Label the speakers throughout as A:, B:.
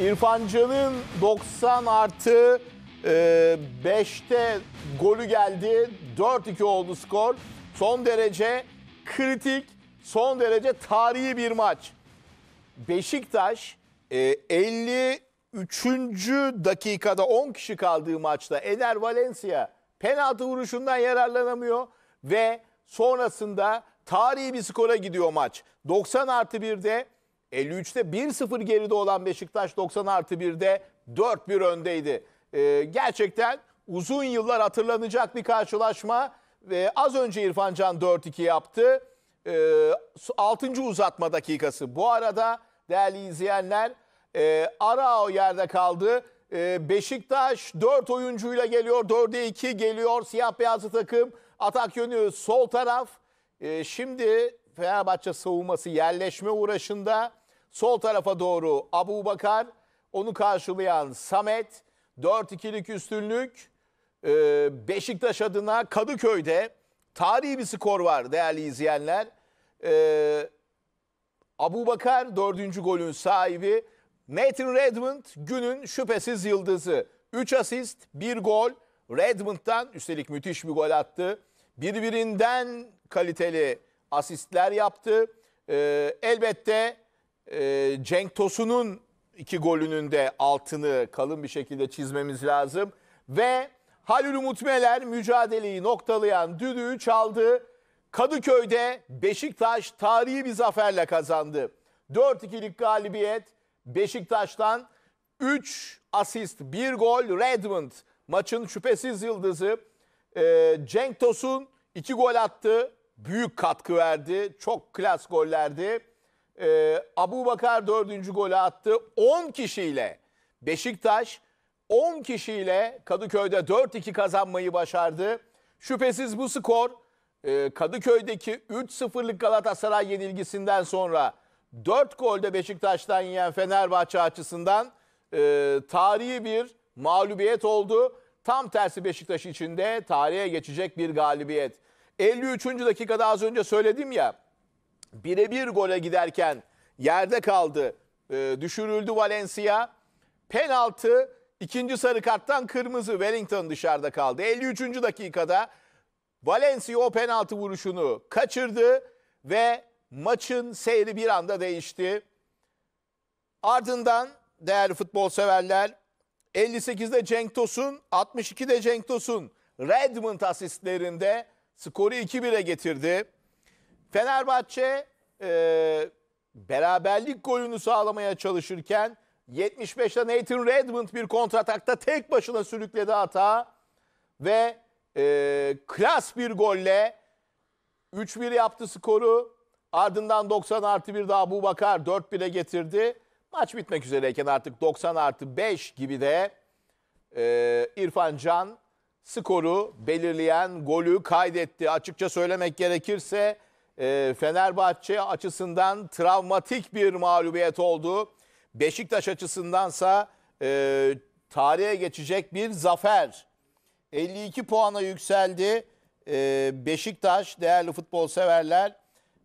A: İrfan Can'ın 90 artı e, 5'te golü geldi. 4-2 oldu skor. Son derece kritik, son derece tarihi bir maç. Beşiktaş e, 53. dakikada 10 kişi kaldığı maçta Eder Valencia penaltı vuruşundan yararlanamıyor ve sonrasında tarihi bir skora gidiyor maç. 90 artı 1'de 53'te 1-0 geride olan Beşiktaş 90 artı 1'de 4-1 öndeydi. Ee, gerçekten uzun yıllar hatırlanacak bir karşılaşma. Ve az önce İrfan Can 4-2 yaptı. Ee, 6. uzatma dakikası. Bu arada değerli izleyenler e, o yerde kaldı. E, Beşiktaş 4 oyuncuyla geliyor. 4'e 2 geliyor. Siyah beyazlı takım. Atak yönü sol taraf. E, şimdi Fenerbahçe savunması yerleşme uğraşında. Sol tarafa doğru Abu Bakar, onu karşılayan Samet, 4-2'lik üstünlük e, Beşiktaş adına Kadıköy'de tarihi bir skor var değerli izleyenler. E, Abu Bakar dördüncü golün sahibi. Nathan Redmond günün şüphesiz yıldızı. 3 asist, 1 gol. Redmond'dan üstelik müthiş bir gol attı. Birbirinden kaliteli asistler yaptı. Ee, elbette e, Cenk Tosun'un iki golünün de altını kalın bir şekilde çizmemiz lazım. Ve Halil Umut Meler mücadeleyi noktalayan düdüğü çaldı. Kadıköy'de Beşiktaş tarihi bir zaferle kazandı. 4-2'lik galibiyet Beşiktaş'tan 3 asist 1 gol Redmond maçın şüphesiz yıldızı. E, Cenk Tosun 2 gol attı. Büyük katkı verdi. Çok klas gollerdi e, Abu Bakar dördüncü golü attı. 10 kişiyle Beşiktaş 10 kişiyle Kadıköy'de 4-2 kazanmayı başardı. Şüphesiz bu skor e, Kadıköy'deki 3-0'lık Galatasaray yenilgisinden sonra 4 golde Beşiktaş'tan yiyen Fenerbahçe açısından e, tarihi bir mağlubiyet oldu. Tam tersi Beşiktaş için de tarihe geçecek bir galibiyet. 53. dakikada az önce söyledim ya birebir gole giderken yerde kaldı. E, düşürüldü Valencia. Penaltı ikinci sarı karttan kırmızı Wellington dışarıda kaldı. 53. dakikada Valencia o penaltı vuruşunu kaçırdı ve maçın seyri bir anda değişti. Ardından değerli futbol severler 58'de Cenk Tosun, 62'de Cenk Tosun Redmond asistlerinde skoru 2-1'e getirdi. Fenerbahçe e, beraberlik golünü sağlamaya çalışırken 75'te Nathan Redmond bir kontratakta tek başına sürükledi hata ve e, klas bir golle 3-1 yaptı skoru. Ardından 90 artı 1 daha bu Bakar 4 bile getirdi. Maç bitmek üzereyken artık 90 artı 5 gibi de e, İrfan Can skoru belirleyen golü kaydetti. Açıkça söylemek gerekirse ee, Fenerbahçe açısından travmatik bir mağlubiyet oldu. Beşiktaş açısındansa e, tarihe geçecek bir zafer. 52 puana yükseldi. E, Beşiktaş değerli futbol severler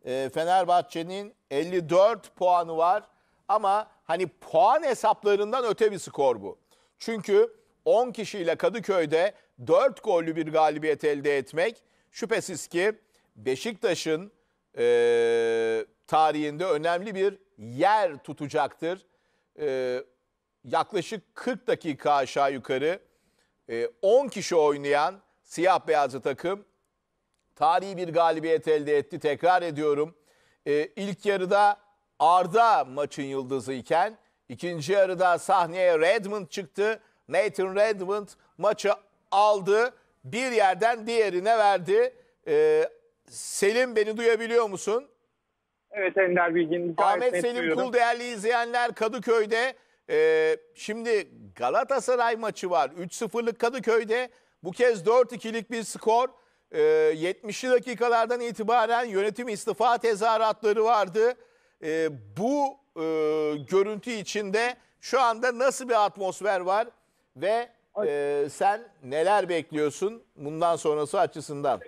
A: e, Fenerbahçe'nin 54 puanı var. Ama hani puan hesaplarından öte bir skor bu. Çünkü 10 kişiyle Kadıköy'de 4 gollü bir galibiyet elde etmek şüphesiz ki Beşiktaş'ın e, tarihinde önemli bir yer tutacaktır. E, yaklaşık 40 dakika aşağı yukarı e, 10 kişi oynayan siyah beyazlı takım tarihi bir galibiyet elde etti. Tekrar ediyorum. E, ilk yarıda Arda maçın yıldızı iken ikinci yarıda sahneye Redmond çıktı. Nathan Redmond maçı aldı. Bir yerden diğerine verdi. E, Selim beni duyabiliyor musun? Evet Ender Bilgin. Ahmet Selim Kul değerli izleyenler Kadıköy'de. E, şimdi Galatasaray maçı var. 3-0'lık Kadıköy'de. Bu kez 4-2'lik bir skor. E, 70'li dakikalardan itibaren yönetim istifa tezahüratları vardı. E, bu e, görüntü içinde şu anda nasıl bir atmosfer var ve e, sen neler bekliyorsun bundan sonrası açısından?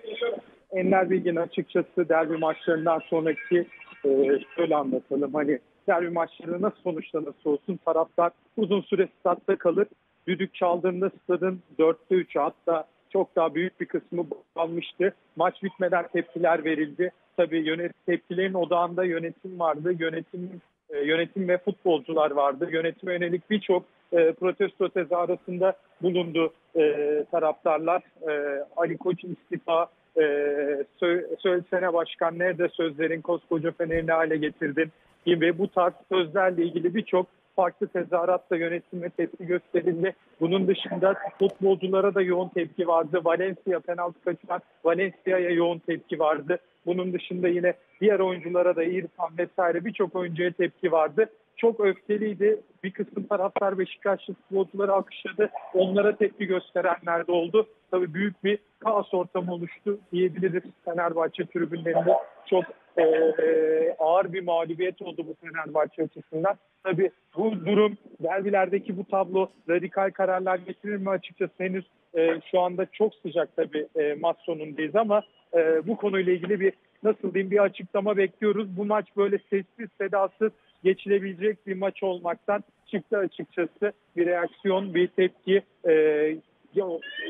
B: Enver Bilgin açıkçası derbi maçlarından sonraki e, şöyle anlatalım hani derbi maçları nasıl sonuçlanırsa olsun taraftar uzun süre statta kalır. Düdük çaldığında stadın dörtte 3'ü hatta çok daha büyük bir kısmı almıştı. Maç bitmeden tepkiler verildi. Tabii yönet tepkilerin odağında yönetim vardı. Yönetim e, yönetim ve futbolcular vardı. Yönetime yönelik birçok e, protesto tezahüratında bulundu e, taraftarlar. E, Ali Koç istifa e, sö söylesene başkan nerede sözlerin koskoca fenerini hale getirdin gibi bu tarz sözlerle ilgili birçok farklı tezahüratla yönetime tepki gösterildi. Bunun dışında futbolculara da yoğun tepki vardı. Valencia penaltı kaçıran Valencia'ya yoğun tepki vardı. Bunun dışında yine diğer oyunculara da İrfan vesaire birçok oyuncuya tepki vardı çok öfkeliydi. Bir kısım taraftar Beşiktaşlı futbolcuları alkışladı. Onlara tepki gösterenler de oldu. Tabii büyük bir kaos ortamı oluştu diyebiliriz Fenerbahçe tribünlerinde. Çok e, e, ağır bir mağlubiyet oldu bu Fenerbahçe açısından. Tabii bu durum derbilerdeki bu tablo radikal kararlar getirir mi açıkçası henüz e, şu anda çok sıcak tabii e, maç sonundayız ama e, bu konuyla ilgili bir nasıl diyeyim bir açıklama bekliyoruz. Bu maç böyle sessiz sedasız geçilebilecek bir maç olmaktan çıktı açıkçası. Bir reaksiyon, bir tepki e,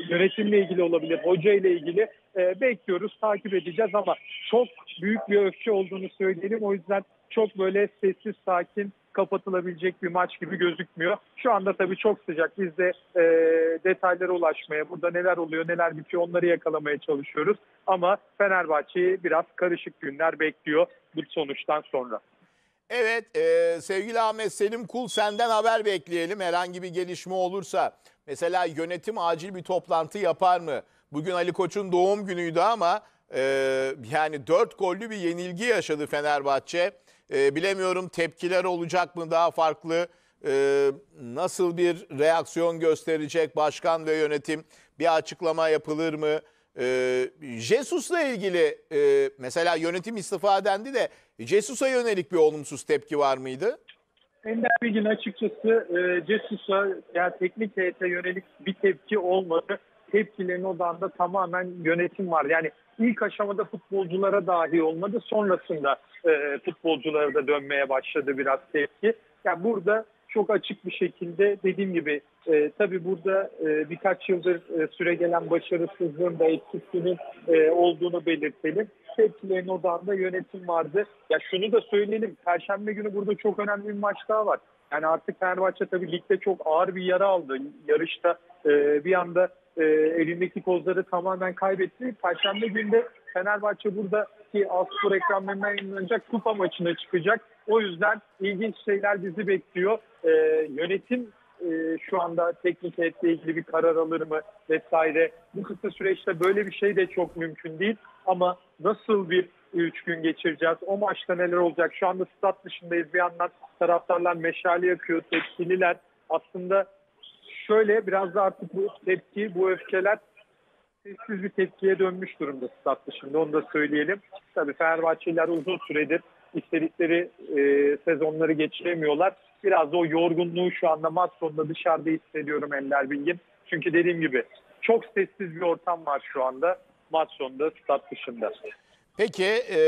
B: yönetimle ilgili olabilir, hoca ile ilgili e, bekliyoruz, takip edeceğiz ama çok büyük bir öfke olduğunu söyleyelim. O yüzden çok böyle sessiz, sakin kapatılabilecek bir maç gibi gözükmüyor. Şu anda tabii çok sıcak. Biz de e, detaylara ulaşmaya, burada neler oluyor, neler bitiyor onları yakalamaya çalışıyoruz. Ama Fenerbahçe'yi biraz karışık günler bekliyor bu sonuçtan sonra.
A: Evet e, sevgili Ahmet Selim Kul senden haber bekleyelim. Herhangi bir gelişme olursa mesela yönetim acil bir toplantı yapar mı? Bugün Ali Koç'un doğum günüydü ama e, yani dört gollü bir yenilgi yaşadı Fenerbahçe. E, bilemiyorum tepkiler olacak mı daha farklı? E, nasıl bir reaksiyon gösterecek başkan ve yönetim? Bir açıklama yapılır mı? Ee, Jesus'la ilgili e, mesela yönetim istifa dendi de Jesus'a yönelik bir olumsuz tepki var mıydı? Ender
B: Bilgin açıkçası e, Jesus'a yani teknik heyete yönelik bir tepki olmadı. Tepkilerin odağında tamamen yönetim var. Yani ilk aşamada futbolculara dahi olmadı. Sonrasında e, futbolculara da dönmeye başladı biraz tepki. Yani burada çok açık bir şekilde dediğim gibi e, tabii burada e, birkaç yıldır e, süre gelen başarısızlığın da etkisinin e, olduğunu belirtelim. Tepkilerin odağında yönetim vardı. Ya şunu da söyleyelim. Perşembe günü burada çok önemli bir maç daha var. Yani artık Fenerbahçe tabii ligde çok ağır bir yara aldı. Yarışta e, bir anda e, elindeki kozları tamamen kaybetti. Perşembe günde Fenerbahçe burada buradaki Aspor ekranlarından yayınlanacak kupa maçına çıkacak o yüzden ilginç şeyler bizi bekliyor. E, yönetim e, şu anda teknik heyetle ilgili bir karar alır mı vesaire. Bu kısa süreçte böyle bir şey de çok mümkün değil. Ama nasıl bir üç gün geçireceğiz? O maçta neler olacak? Şu anda stat dışındayız. Bir yandan taraftarlar meşale yakıyor, tepkililer. Aslında şöyle biraz da artık bu tepki, bu öfkeler sessiz bir tepkiye dönmüş durumda stat dışında. Onu da söyleyelim. Tabii Fenerbahçeliler uzun süredir istedikleri e, sezonları geçiremiyorlar. Biraz da o yorgunluğu şu anda maç sonunda dışarıda hissediyorum Ender Bilgin. Çünkü dediğim gibi çok sessiz bir ortam var şu anda maç sonunda stat dışında. Peki
A: e,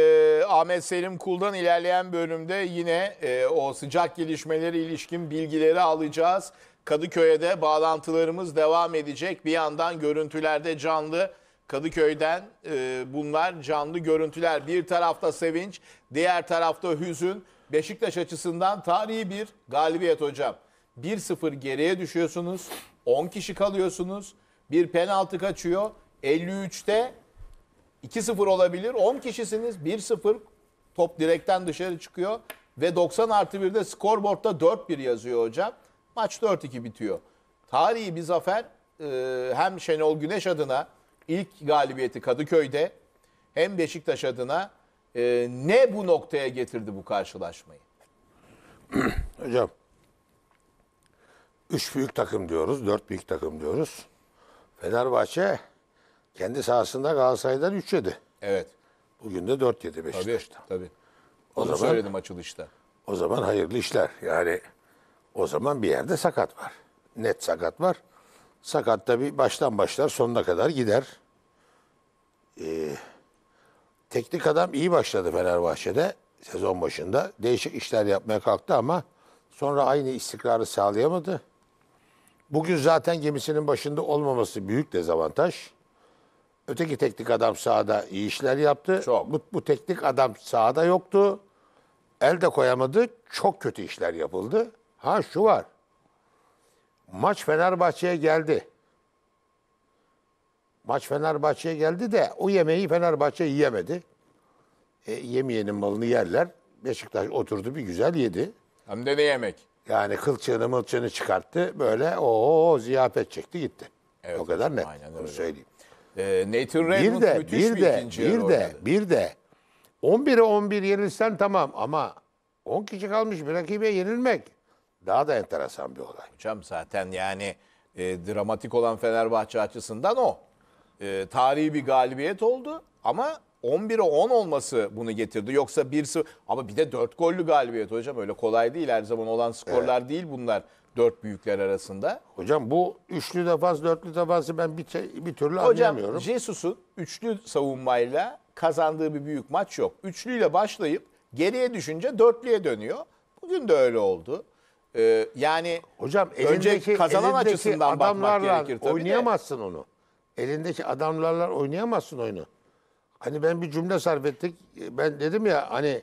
A: Ahmet Selim Kul'dan ilerleyen bölümde yine e, o sıcak gelişmeleri ilişkin bilgileri alacağız. Kadıköy'e de bağlantılarımız devam edecek. Bir yandan görüntülerde canlı Kadıköy'den e, bunlar canlı görüntüler. Bir tarafta sevinç, diğer tarafta hüzün. Beşiktaş açısından tarihi bir galibiyet hocam. 1-0 geriye düşüyorsunuz. 10 kişi kalıyorsunuz. Bir penaltı kaçıyor. 53'te 2-0 olabilir. 10 kişisiniz. 1-0 top direkten dışarı çıkıyor. Ve 90 artı 1'de skorboardta 4-1 yazıyor hocam. Maç 4-2 bitiyor. Tarihi bir zafer e, hem Şenol Güneş adına ilk galibiyeti Kadıköy'de hem Beşiktaş adına e, ne bu noktaya getirdi bu karşılaşmayı?
C: Hocam, üç büyük takım diyoruz, dört büyük takım diyoruz. Fenerbahçe kendi sahasında Galatasaray'dan 3 yedi. Evet. Bugün de 4 yedi Beşiktaş'tan. Tabii, tabii. O Onu zaman, söyledim açılışta. O zaman hayırlı işler. Yani o zaman bir yerde sakat var. Net sakat var. Sakat da bir baştan başlar sonuna kadar gider e, teknik adam iyi başladı Fenerbahçe'de sezon başında. Değişik işler yapmaya kalktı ama sonra aynı istikrarı sağlayamadı. Bugün zaten gemisinin başında olmaması büyük dezavantaj. Öteki teknik adam sahada iyi işler yaptı. Çok. Bu, bu teknik adam sahada yoktu. El de koyamadı. Çok kötü işler yapıldı. Ha şu var. Maç Fenerbahçe'ye geldi. Maç Fenerbahçe'ye geldi de o yemeği Fenerbahçe yiyemedi. E, yemeyenin malını yerler. Beşiktaş oturdu bir güzel yedi. Hem de ne yemek? Yani kılçığını mılçığını çıkarttı. Böyle o ziyafet çekti gitti. Evet, o kadar ne? Aynen öyle. Onu söyleyeyim. E, Nathan Redmond bir de, müthiş bir, bir de, ikinci bir de, oynadı. bir de 11'e 11 yenilsen tamam ama 10 kişi kalmış bir rakibe yenilmek daha da enteresan bir olay. Hocam zaten yani e, dramatik olan Fenerbahçe
A: açısından o e, tarihi bir galibiyet oldu ama 11'e 10 olması bunu getirdi. Yoksa 1 ama bir de 4 gollü galibiyet hocam öyle kolay değil her zaman olan skorlar evet. değil bunlar dört büyükler arasında. Hocam bu
C: üçlü defans, dörtlü defansı
A: ben bir, bir türlü Hocam, anlayamıyorum. Hocam Jesus'un üçlü savunmayla kazandığı bir büyük maç yok. Üçlüyle başlayıp geriye düşünce dörtlüye dönüyor. Bugün de öyle oldu. Ee, yani
C: Hocam elindeki, önce kazanan açısından bakmak gerekir tabii oynayamazsın de. onu elindeki adamlarla oynayamazsın oyunu. Hani ben bir cümle sarf ettik. Ben dedim ya hani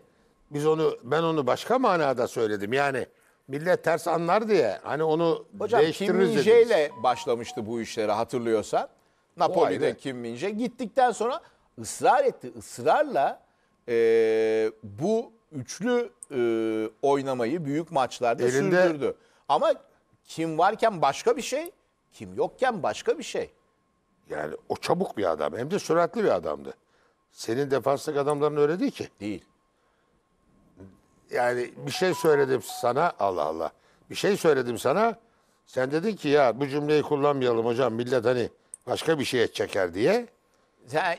C: biz onu ben onu başka manada söyledim. Yani millet ters anlar diye hani onu Hocam, değiştiririz Kim Minje
A: başlamıştı bu işlere hatırlıyorsan. Napoli'de Kim Minje gittikten sonra ısrar etti. ısrarla e, bu üçlü e, oynamayı büyük maçlarda Elinde...
C: sürdürdü. Ama kim varken başka bir şey, kim yokken başka bir şey. Yani o çabuk bir adam. Hem de süratli bir adamdı. Senin defanslık adamların öyle değil ki. Değil. Yani bir şey söyledim sana Allah Allah. Bir şey söyledim sana. Sen dedin ki ya bu cümleyi kullanmayalım hocam. Millet hani başka bir şeye çeker diye.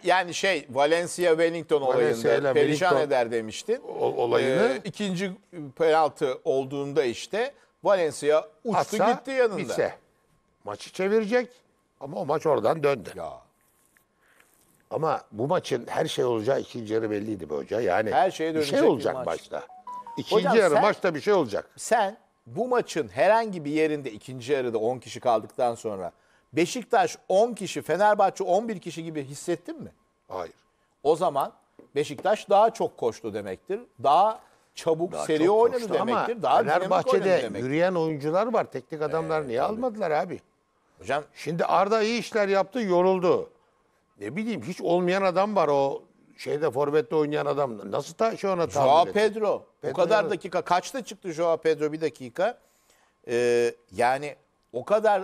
A: Yani şey Valencia Wellington olayında ile perişan Wellington eder
C: demiştin. O- olayını. Ee,
A: ikinci penaltı olduğunda işte
C: Valencia uçtu Atsa, gitti yanında. bitse. Maçı çevirecek. Ama o maç oradan döndü. Ya. Ama bu maçın her şey olacağı ikinci yarı belliydi be hoca. Yani Her şeye bir şey dönecek şey bir maç. maçta.
B: İkinci Hocam yarı sen- maçta
C: bir şey olacak. Sen
A: bu maçın herhangi bir yerinde ikinci yarıda 10 kişi kaldıktan sonra Beşiktaş 10 kişi, Fenerbahçe 11 kişi gibi hissettin mi? Hayır. O zaman Beşiktaş
C: daha çok koştu demektir. Daha çabuk seri oynadı koştu demektir. Daha Fenerbahçe'de demektir. yürüyen oyuncular var. Teknik adamlar ee, niye almadılar abi? Hocam şimdi Arda iyi işler yaptı, yoruldu. Ne bileyim hiç olmayan adam var o şeyde forvette oynayan adam. Nasıl ta şu şey ana Joao tahammül etti? Pedro. Pedro. O kadar dakika. Kaçta çıktı Joao Pedro? Bir dakika.
A: Ee, yani o kadar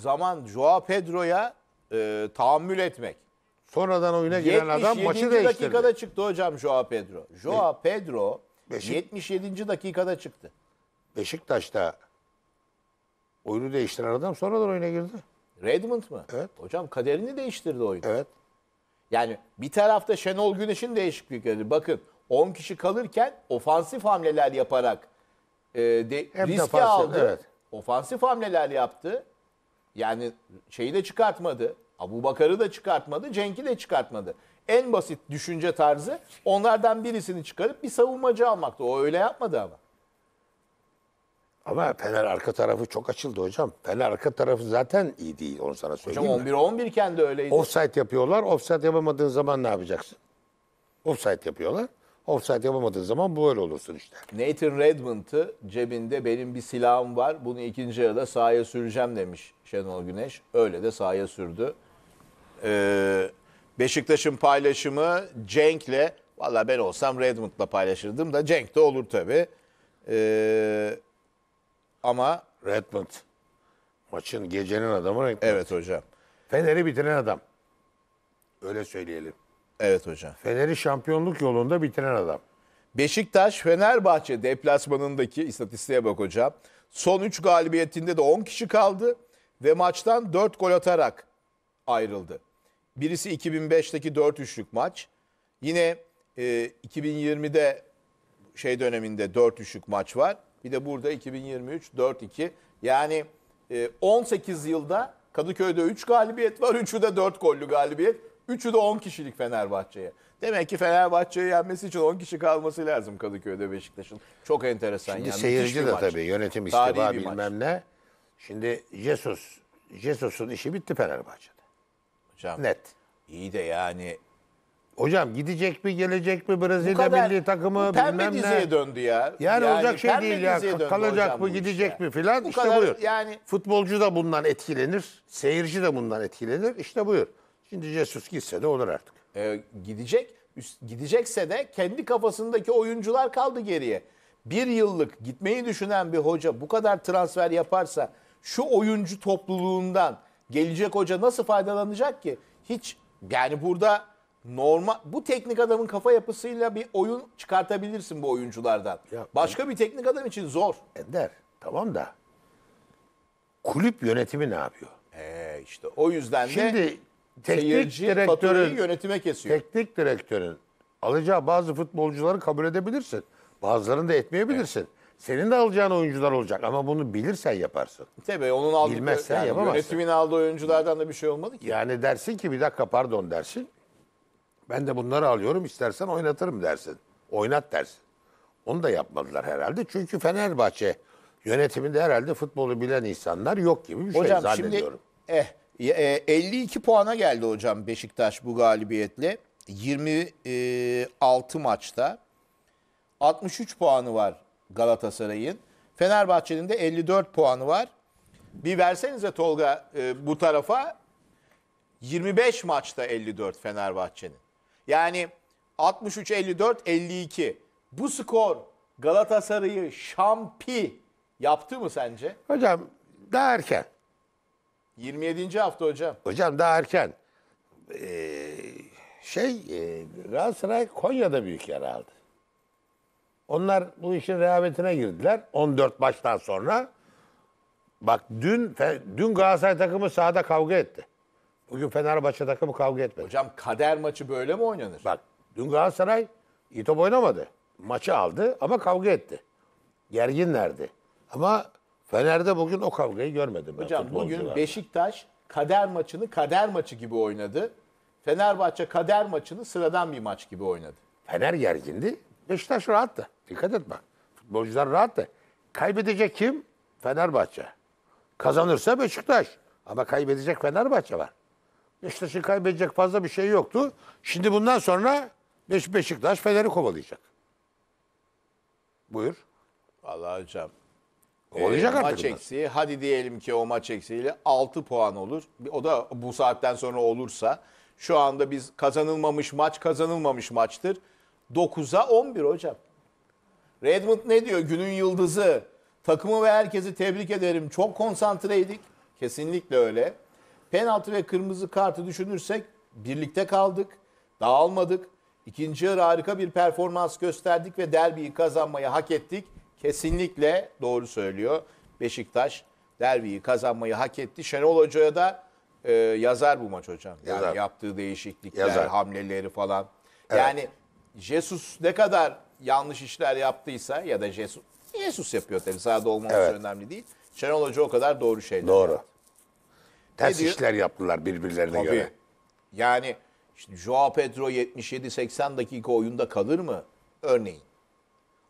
A: zaman Joao Pedro'ya e, tahammül etmek.
C: Sonradan oyuna giren adam maçı değiştirdi. 77. dakikada
A: çıktı hocam Joao Pedro.
C: Joao Pedro Beşik- 77. dakikada çıktı. Beşiktaş'ta Oyunu değiştiren adam sonradan oyuna girdi. Redmond mı? Evet.
A: Hocam kaderini değiştirdi oyun. Evet. Yani bir tarafta Şenol Güneş'in değişiklikleri. Bakın 10 kişi kalırken ofansif hamleler yaparak e, de, Hem riske defansif, aldı. Evet. Ofansif hamleler yaptı. Yani şeyi de çıkartmadı. Abu Bakar'ı da çıkartmadı. Cenk'i de çıkartmadı. En basit düşünce tarzı onlardan birisini çıkarıp bir savunmacı almaktı. O öyle yapmadı ama.
C: Ama Fener arka tarafı çok açıldı hocam. Fener arka tarafı zaten iyi değil onu sana söyleyeyim. Hocam 11
A: 11 kendi öyleydi. Offside
C: yapıyorlar. Offside yapamadığın zaman ne yapacaksın? Offside yapıyorlar. Offside yapamadığın zaman böyle olursun işte. Nathan Redmond'ı cebinde benim bir
A: silahım var. Bunu ikinci yarıda sahaya süreceğim demiş Şenol Güneş. Öyle de sahaya sürdü. Ee, Beşiktaş'ın paylaşımı Cenk'le. Valla ben olsam Redmond'la paylaşırdım da Cenk de olur tabii. Ee,
C: ama Redmond maçın gecenin adamı Redmond. Evet hocam. Fener'i bitiren adam. Öyle söyleyelim. Evet hocam. Fener'i şampiyonluk
A: yolunda bitiren adam. Beşiktaş Fenerbahçe deplasmanındaki istatistiğe bak hocam. Son 3 galibiyetinde de 10 kişi kaldı ve maçtan 4 gol atarak ayrıldı. Birisi 2005'teki 4 üçlük maç. Yine e, 2020'de şey döneminde 4 üçlük maç var. Bir de burada 2023 4-2. Yani 18 e, yılda Kadıköy'de 3 galibiyet var. 3'ü de 4 gollü galibiyet. 3'ü de 10 kişilik Fenerbahçe'ye. Demek ki Fenerbahçe'yi yenmesi için 10 kişi kalması lazım Kadıköy'de Beşiktaş'ın. Çok enteresan. Şimdi yani. seyirci de maç. tabii yönetim istifa bilmem
C: maç. ne. Şimdi Jesus, Jesus'un işi bitti Fenerbahçe'de. Hocam, Net. İyi de yani Hocam gidecek mi gelecek mi Bu Brezilya milli takımı bilmem diziye ne. döndü ya. Yani, olacak şey değil ya. Kalacak mı gidecek mi filan. işte kadar buyur. yani Futbolcu da bundan etkilenir. Seyirci de bundan etkilenir. İşte buyur. Şimdi Jesus gitse de olur artık. E, gidecek. Gidecekse de
A: kendi kafasındaki oyuncular kaldı geriye. Bir yıllık gitmeyi düşünen bir hoca bu kadar transfer yaparsa şu oyuncu topluluğundan gelecek hoca nasıl faydalanacak ki? Hiç yani burada normal bu teknik adamın kafa yapısıyla bir oyun çıkartabilirsin bu oyunculardan. Ya, Başka e- bir teknik adam için zor. Ender
C: tamam da kulüp yönetimi ne yapıyor?
A: He işte o yüzden Şimdi, de
C: teknik direktörün yönetime kesiyor. Teknik direktörün alacağı bazı futbolcuları kabul edebilirsin. Bazılarını da etmeyebilirsin. Evet. Senin de alacağın oyuncular olacak ama bunu bilirsen yaparsın. Tabii onun aldığı yani, Yönetimin
A: aldığı oyunculardan da bir şey olmadı
C: ki. Yani dersin ki bir dakika pardon dersin. Ben de bunları alıyorum istersen oynatırım dersin. Oynat dersin. Onu da yapmadılar herhalde. Çünkü Fenerbahçe yönetiminde herhalde futbolu bilen insanlar yok gibi bir şey hocam, şey zannediyorum. Şimdi, eh, e, 52
A: puana geldi hocam Beşiktaş bu galibiyetle. 26 e, maçta 63 puanı var Galatasaray'ın. Fenerbahçe'nin de 54 puanı var. Bir versenize Tolga e, bu tarafa 25 maçta 54 Fenerbahçe'nin. Yani 63-54-52 bu skor Galatasaray'ı şampi yaptı mı sence?
C: Hocam daha erken.
A: 27. hafta hocam.
C: Hocam daha erken. Ee, şey e, Galatasaray Konya'da büyük yer aldı. Onlar bu işin rehavetine girdiler 14 maçtan sonra. Bak dün dün Galatasaray takımı sahada kavga etti. Bugün Fenerbahçe takımı kavga etmedi. Hocam kader maçı böyle mi oynanır? Bak dün Galatasaray iyi top oynamadı. Maçı aldı ama kavga etti. Gerginlerdi. Ama Fener'de bugün o kavgayı görmedim ben Hocam bugün Beşiktaş kader maçını kader
A: maçı gibi oynadı. Fenerbahçe kader maçını sıradan bir maç gibi oynadı. Fener
C: gergindi. Beşiktaş rahattı. Dikkat et bak. Futbolcular rahattı. Kaybedecek kim? Fenerbahçe. Kazanırsa Beşiktaş. Ama kaybedecek Fenerbahçe var. Beşiktaş'ın kaybedecek fazla bir şey yoktu. Şimdi bundan sonra Beş Beşiktaş Fener'i kovalayacak. Buyur.
A: Vallahi hocam. Olacak e, artık. Maç eksiği hadi diyelim ki o maç eksiğiyle 6 puan olur. O da bu saatten sonra olursa şu anda biz kazanılmamış maç kazanılmamış maçtır. 9'a 11 hocam. Redmond ne diyor? Günün yıldızı. Takımı ve herkesi tebrik ederim. Çok konsantreydik. Kesinlikle öyle penaltı ve kırmızı kartı düşünürsek birlikte kaldık, dağılmadık. İkinci yarı harika bir performans gösterdik ve derbiyi kazanmayı hak ettik. Kesinlikle doğru söylüyor. Beşiktaş derbiyi kazanmayı hak etti. Şenol Hoca'ya da e, yazar bu maç hocam. Yani yazar. yaptığı değişiklikler, yazar. hamleleri falan. Evet. Yani Jesus ne kadar yanlış işler yaptıysa ya da Jesus, Jesus yapıyor tabii sahada olmaması evet. önemli değil. Şenol Hoca o kadar doğru şeyler
C: Doğru. Yaptı. Ters işler yaptılar birbirlerine Tabii. göre.
A: Yani işte Joao Pedro 77-80 dakika oyunda kalır mı? Örneğin.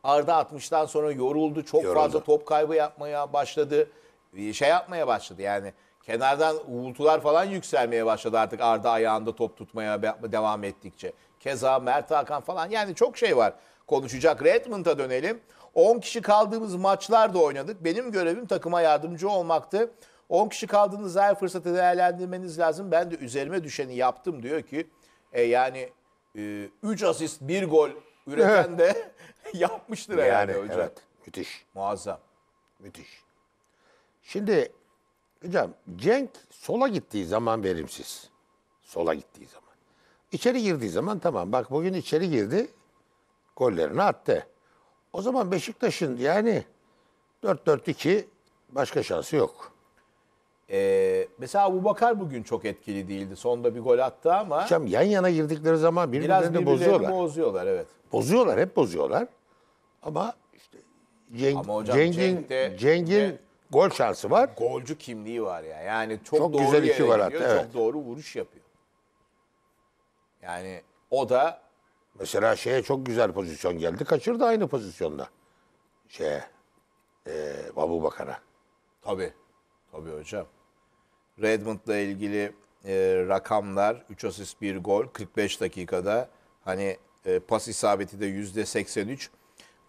A: Arda 60'tan sonra yoruldu. Çok yoruldu. fazla top kaybı yapmaya başladı. Ee, şey yapmaya başladı yani. Kenardan uğultular falan yükselmeye başladı artık Arda ayağında top tutmaya devam ettikçe. Keza Mert Hakan falan yani çok şey var konuşacak. Redmond'a dönelim. 10 kişi kaldığımız maçlarda oynadık. Benim görevim takıma yardımcı olmaktı. 10 kişi kaldığınız her fırsatı değerlendirmeniz lazım. Ben de üzerime düşeni yaptım diyor ki e, yani 3 e, asist 1 gol üreten de yapmıştır yani, herhalde hocam. Evet, müthiş. Muazzam. Müthiş.
C: Şimdi hocam Cenk sola gittiği zaman verimsiz. Sola gittiği zaman. İçeri girdiği zaman tamam bak bugün içeri girdi gollerini attı. O zaman Beşiktaş'ın yani 4-4-2 başka şansı yok. Ee, mesela Abu Bakar bugün çok etkili
A: değildi. Sonda bir gol attı ama Hocam
C: yan yana girdikleri zaman birbirlerini, biraz bozuyorlar.
A: bozuyorlar evet.
C: Bozuyorlar, hep bozuyorlar. Ama işte Ceng, Ama hocam Ceng'in, Cenk'te- Ceng'in gol şansı var. Golcü kimliği var ya. Yani çok, Çok doğru güzel yere iki gol gidiyor, attı, evet. çok doğru vuruş yapıyor. Yani o da Mesela şeye çok güzel pozisyon geldi. Kaçırdı aynı pozisyonda. Şeye. E, Babu Bakar'a. tabii Tabii hocam. Redmond'la ilgili e,
A: rakamlar 3 asist 1 gol 45 dakikada hani e, pas isabeti de %83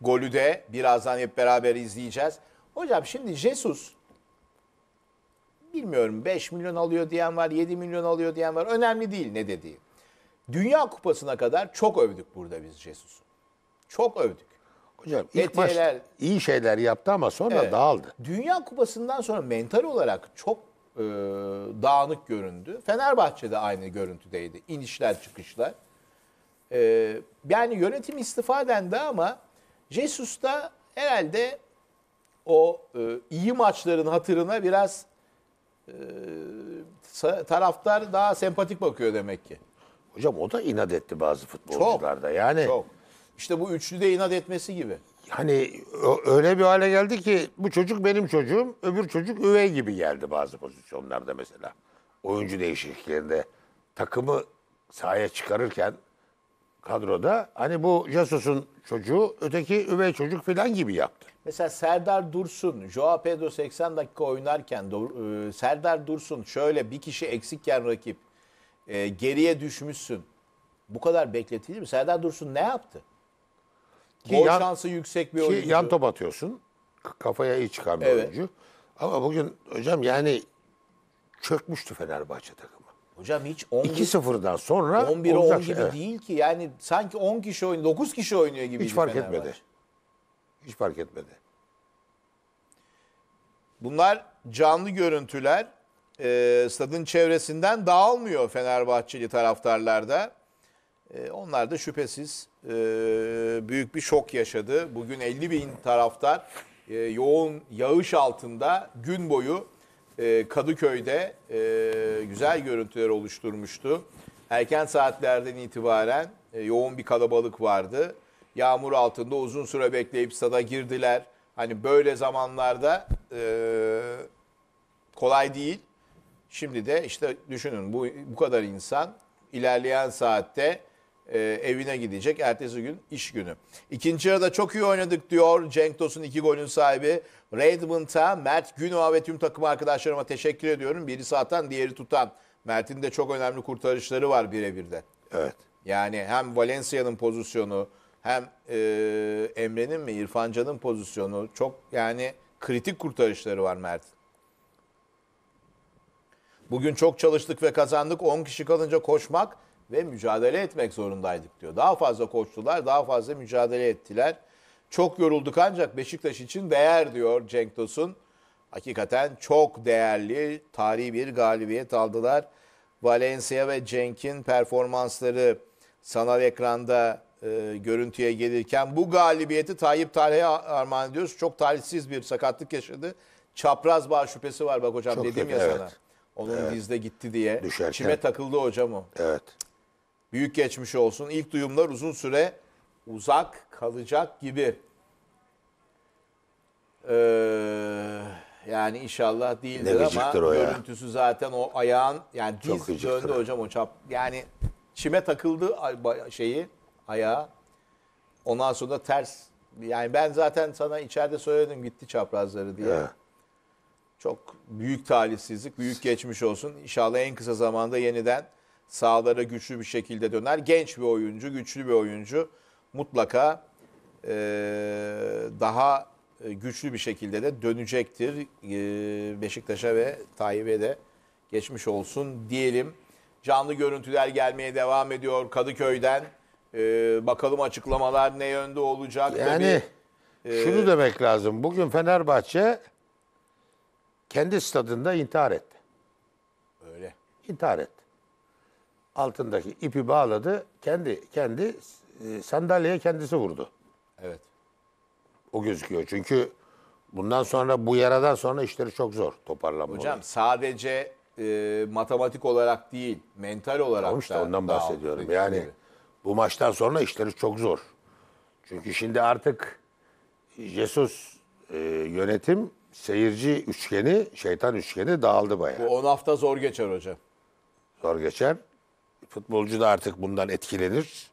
A: golü de birazdan hep beraber izleyeceğiz. Hocam şimdi Jesus bilmiyorum 5 milyon alıyor diyen var 7 milyon alıyor diyen var önemli değil ne dediği. Dünya kupasına kadar çok övdük burada biz Jesus'u. Çok övdük. Hocam ilk maç
C: iyi şeyler yaptı ama sonra Evet. dağıldı.
A: Dünya Kupası'ndan sonra mental olarak çok e, dağınık göründü. Fenerbahçe'de aynı görüntüdeydi. İnişler çıkışlar. E, yani yönetim istifa dendi ama Jesus da herhalde o e, iyi maçların hatırına biraz e, taraftar daha sempatik bakıyor demek ki. Hocam o da inat etti bazı futbolcularda. yani çok. İşte bu üçlüde inat etmesi gibi.
C: Hani öyle bir hale geldi ki bu çocuk benim çocuğum, öbür çocuk üvey gibi geldi bazı pozisyonlarda mesela. Oyuncu değişikliklerinde takımı sahaya çıkarırken kadroda hani bu Jesus'un çocuğu öteki üvey çocuk falan gibi yaptı. Mesela Serdar Dursun, Joao
A: Pedro 80 dakika oynarken e, Serdar Dursun şöyle bir kişi eksikken rakip e, geriye düşmüşsün. Bu kadar bekletilir mi? Serdar Dursun ne yaptı?
C: Ki Gol yan- şansı
A: yüksek bir Ki oyuncu. yan top
C: atıyorsun. Kafaya iyi çıkan bir Evet. oyuncu. Ama bugün hocam yani çökmüştü Fenerbahçe takımı. Hocam hiç 10 2-0'dan sonra 11'e 10 olacak gibi evet. değil ki. Yani sanki 10 kişi oynuyor, 9
A: kişi oynuyor gibi. Hiç fark etmedi.
C: Hiç fark etmedi.
A: Bunlar canlı görüntüler. Ee, stadın çevresinden dağılmıyor Fenerbahçeli taraftarlarda. E, onlar da şüphesiz e, büyük bir şok yaşadı. Bugün 50 bin taraftar e, yoğun yağış altında gün boyu Kadıköy'de güzel görüntüler oluşturmuştu. Erken saatlerden itibaren yoğun bir kalabalık vardı. Yağmur altında uzun süre bekleyip sada girdiler. Hani böyle zamanlarda kolay değil. Şimdi de işte düşünün bu, bu kadar insan ilerleyen saatte e, evine gidecek. Ertesi gün iş günü. İkinci yarıda çok iyi oynadık diyor Cenk Tosun iki golün sahibi. Redmond'a Mert Günova ve tüm takım arkadaşlarıma teşekkür ediyorum. Biri atan diğeri tutan. Mert'in de çok önemli kurtarışları var birebir de. Evet. Yani hem Valencia'nın pozisyonu hem e, Emre'nin mi İrfan Can'ın pozisyonu çok yani kritik kurtarışları var Mert. Bugün çok çalıştık ve kazandık. 10 kişi kalınca koşmak ve mücadele etmek zorundaydık diyor. Daha fazla koştular, daha fazla mücadele ettiler. Çok yorulduk ancak Beşiktaş için değer diyor Cenk Tosun. Hakikaten çok değerli, tarihi bir galibiyet aldılar. Valencia ve Cenk'in performansları sanal ekranda e, görüntüye gelirken bu galibiyeti Tayyip Talha'ya armağan ediyoruz. Çok talihsiz bir sakatlık yaşadı. Çapraz bağ şüphesi var bak hocam Çok dedim kötü, ya evet. sana. Onun evet. dizde gitti diye. Düşerken. Çime takıldı hocam o. Evet. Büyük geçmiş olsun. İlk duyumlar uzun süre uzak kalacak gibi. Ee, yani inşallah değildir ne ama görüntüsü ya. zaten o ayağın yani Çok döndü o. hocam o çap. Yani çime takıldı şeyi ayağı. Ondan sonra ters. Yani ben zaten sana içeride söyledim gitti çaprazları diye. Evet. Çok büyük talihsizlik, büyük geçmiş olsun. İnşallah en kısa zamanda yeniden Sağlara güçlü bir şekilde döner. Genç bir oyuncu, güçlü bir oyuncu mutlaka e, daha e, güçlü bir şekilde de dönecektir. E, Beşiktaş'a ve Tayyip'e de geçmiş olsun diyelim. Canlı görüntüler gelmeye devam ediyor Kadıköy'den. E, bakalım açıklamalar ne yönde olacak. Yani Tabii, e, şunu e,
C: demek lazım. Bugün Fenerbahçe kendi stadında intihar etti. Öyle. İntihar etti altındaki ipi bağladı. Kendi kendi e, sandalyeye kendisi vurdu. Evet. O gözüküyor. Çünkü bundan sonra bu yaradan sonra işleri çok zor toparlanma. Hocam
A: sadece e, matematik olarak değil,
C: mental olarak Tamam işte da ondan bahsediyorum. Yani bu maçtan sonra işleri çok zor. Çünkü şimdi artık Jesus e, yönetim seyirci üçgeni, şeytan üçgeni dağıldı bayağı. Bu 10 hafta zor geçer hocam. Zor geçer futbolcu da artık bundan etkilenir.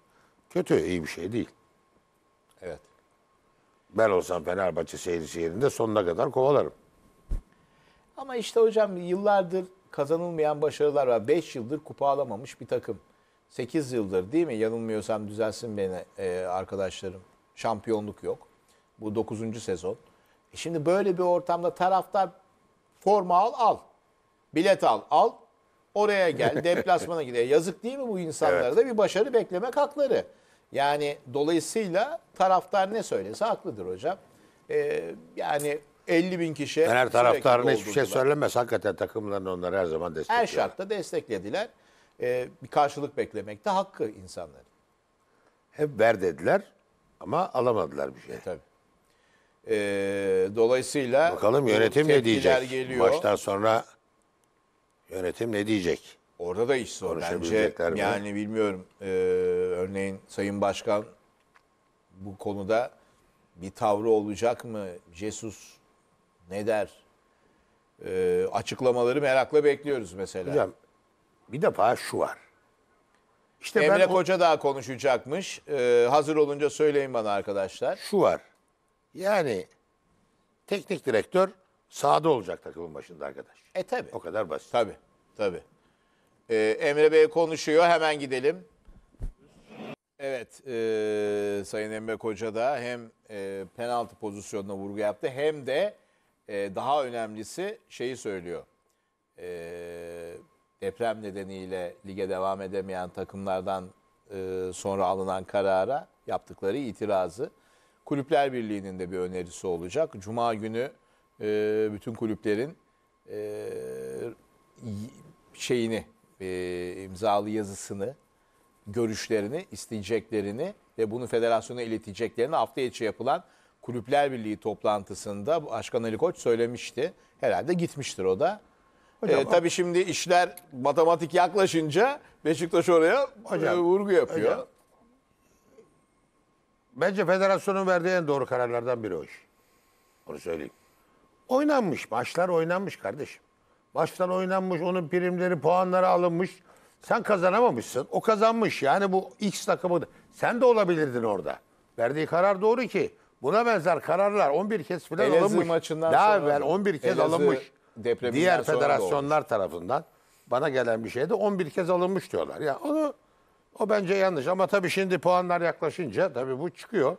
C: Kötü, iyi bir şey değil. Evet. Ben olsam Fenerbahçe seyircisi yerinde sonuna kadar kovalarım.
A: Ama işte hocam yıllardır kazanılmayan başarılar var. 5 yıldır kupa alamamış bir takım. 8 yıldır değil mi? Yanılmıyorsam düzelsin beni e, arkadaşlarım. Şampiyonluk yok. Bu 9. sezon. E şimdi böyle bir ortamda taraftar forma al al. Bilet al al. Oraya gel, deplasmana gidiyor. Yazık değil mi bu insanlara evet. da bir başarı beklemek hakları. Yani dolayısıyla taraftar ne söylese haklıdır hocam. Ee, yani 50 bin kişi... her taraftarına hiçbir şey söylemez.
C: Hakikaten takımların onlar her zaman desteklediler. Her şartta
A: desteklediler. Ee, bir karşılık beklemekte hakkı insanların.
C: Hep ver dediler ama alamadılar bir şey. E, tabii. Ee, dolayısıyla... Bakalım yönetim ne diyecek? Geliyor. Maçtan sonra Yönetim ne diyecek? Orada da iş zor bence. Mi? Yani
A: bilmiyorum. Ee, örneğin Sayın Başkan bu konuda bir tavrı olacak mı? Jesus ne der? Ee, açıklamaları merakla bekliyoruz mesela. Hocam bir defa şu var. İşte Emre ben... Koca daha konuşacakmış. Ee, hazır olunca söyleyin
C: bana arkadaşlar. Şu var. Yani teknik direktör sahada olacak takımın başında arkadaş. E tabi. O kadar basit. Tabi tabi. Ee,
A: Emre Bey konuşuyor hemen gidelim. Evet e, Sayın Emre Koca da hem e, penaltı pozisyonuna vurgu yaptı hem de e, daha önemlisi şeyi söylüyor. E, deprem nedeniyle lige devam edemeyen takımlardan e, sonra alınan karara yaptıkları itirazı Kulüpler Birliği'nin de bir önerisi olacak. Cuma günü e, bütün kulüplerin e, şeyini e, imzalı yazısını görüşlerini isteyeceklerini ve bunu federasyona ileteceklerini hafta içi yapılan Kulüpler Birliği toplantısında Başkan Ali Koç söylemişti. Herhalde gitmiştir o da. E, hocam, ee, tabii şimdi işler matematik yaklaşınca
C: Beşiktaş oraya e, hocam, vurgu yapıyor. Hocam, bence federasyonun verdiği en doğru kararlardan biri o iş. Onu söyleyeyim. Oynanmış. Maçlar oynanmış kardeşim. Maçlar oynanmış. Onun primleri, puanları alınmış. Sen kazanamamışsın. O kazanmış. Yani bu X takımı. Sen de olabilirdin orada. Verdiği karar doğru ki. Buna benzer kararlar 11 kez falan Elazığ alınmış. Maçından Daha sonra evvel 11 kez Elazığ alınmış. Diğer federasyonlar tarafından bana gelen bir şeyde 11 kez alınmış diyorlar. Ya onu o bence yanlış ama tabii şimdi puanlar yaklaşınca tabii bu çıkıyor.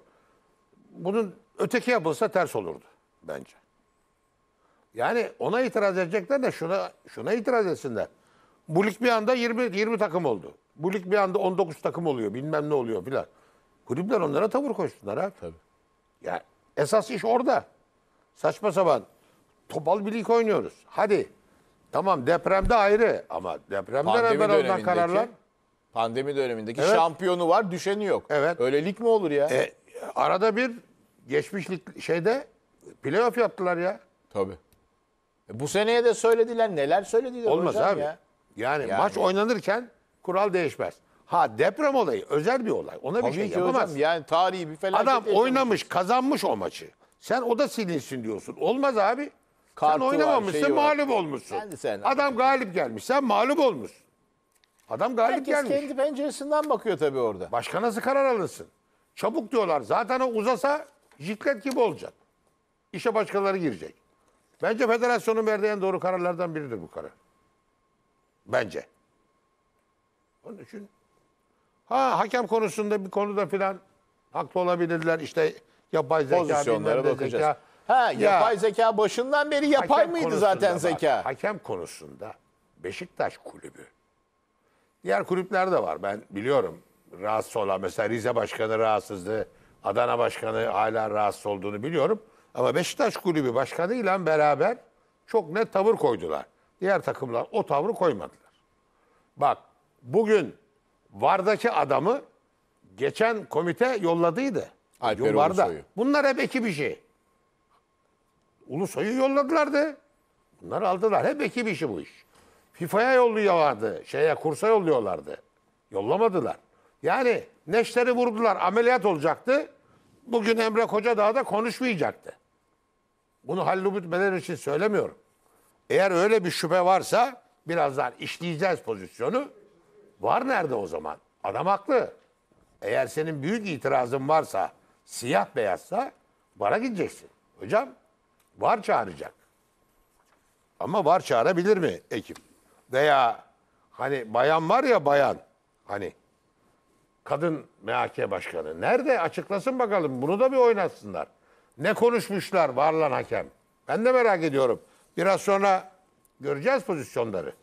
C: Bunun öteki yapılsa ters olurdu bence. Yani ona itiraz edecekler de şuna şuna itiraz etsinler. Bu lig bir anda 20 20 takım oldu. Bu lig bir anda 19 takım oluyor. Bilmem ne oluyor filan. Kulüpler onlara tavır koştular ha. Tabii. Ya esas iş orada. Saçma sapan topal bir lig oynuyoruz. Hadi. Tamam depremde ayrı ama depremde Pandemi evvel alınan kararlar
A: Pandemi dönemindeki Evet. şampiyonu
C: var, düşeni yok. Evet. Öyle lig mi olur ya? e, arada bir geçmişlik şeyde playoff yaptılar ya. Tabii. E, bu seneye de söylediler neler söylediler Olmaz hocam abi. ya. Yani, Yani. maç oynanırken kural değişmez. Ha deprem olayı özel bir olay. Ona bir Tabii şey ki yapamaz. hocam yani tarihi bir felaket. Adam yaşamış. oynamış, kazanmış o maçı. Sen o da silinsin diyorsun. Olmaz abi. Kartı sen şey oynamamışsın, var. mağlup olmuşsun. Sen sen- Adam galip gelmiş, sen mağlup olmuşsun. Adam galip Herkes gelmiş. kendi penceresinden bakıyor tabii orada. Başka nasıl karar alırsın? Çabuk diyorlar. Zaten o uzasa jiklet gibi olacak. İşe başkaları girecek. Bence federasyonun verdiği en doğru kararlardan biridir bu karar. Bence. Onun için ha hakem konusunda bir konuda filan haklı olabilirler. İşte yapay zeka Pozisyonlara bakacağız. Zeka. Ha yapay ya, zeka başından beri yapay mıydı zaten bak, zeka? Hakem konusunda Beşiktaş kulübü. Diğer kulüpler de var ben biliyorum. Rahatsız olan mesela Rize Başkanı rahatsızdı. Adana Başkanı hala rahatsız olduğunu biliyorum. Ama Beşiktaş Kulübü Başkanı'yla beraber çok net tavır koydular. Diğer takımlar o tavrı koymadılar. Bak bugün Vardaki adamı geçen komite yolladıydı. Alper Yollarda. Ulusoy'u. Bunlar hep ekip işi. Ulusoy'u yolladılardı. bunlar aldılar. Hep ekip işi bu iş. FIFA'ya yolluyorlardı. Şeye kursa yolluyorlardı. Yollamadılar. Yani neşleri vurdular. Ameliyat olacaktı. Bugün Emre Koca daha da konuşmayacaktı. Bunu hallubut beden için söylemiyorum. Eğer öyle bir şüphe varsa birazdan işleyeceğiz pozisyonu. Var nerede o zaman? Adam haklı. Eğer senin büyük itirazın varsa, siyah beyazsa vara gideceksin. Hocam var çağıracak. Ama var çağırabilir mi ekip? Veya hani bayan var ya bayan. Hani kadın MHK başkanı. Nerede? Açıklasın bakalım. Bunu da bir oynatsınlar. Ne konuşmuşlar var lan hakem? Ben de merak ediyorum. Biraz sonra göreceğiz pozisyonları.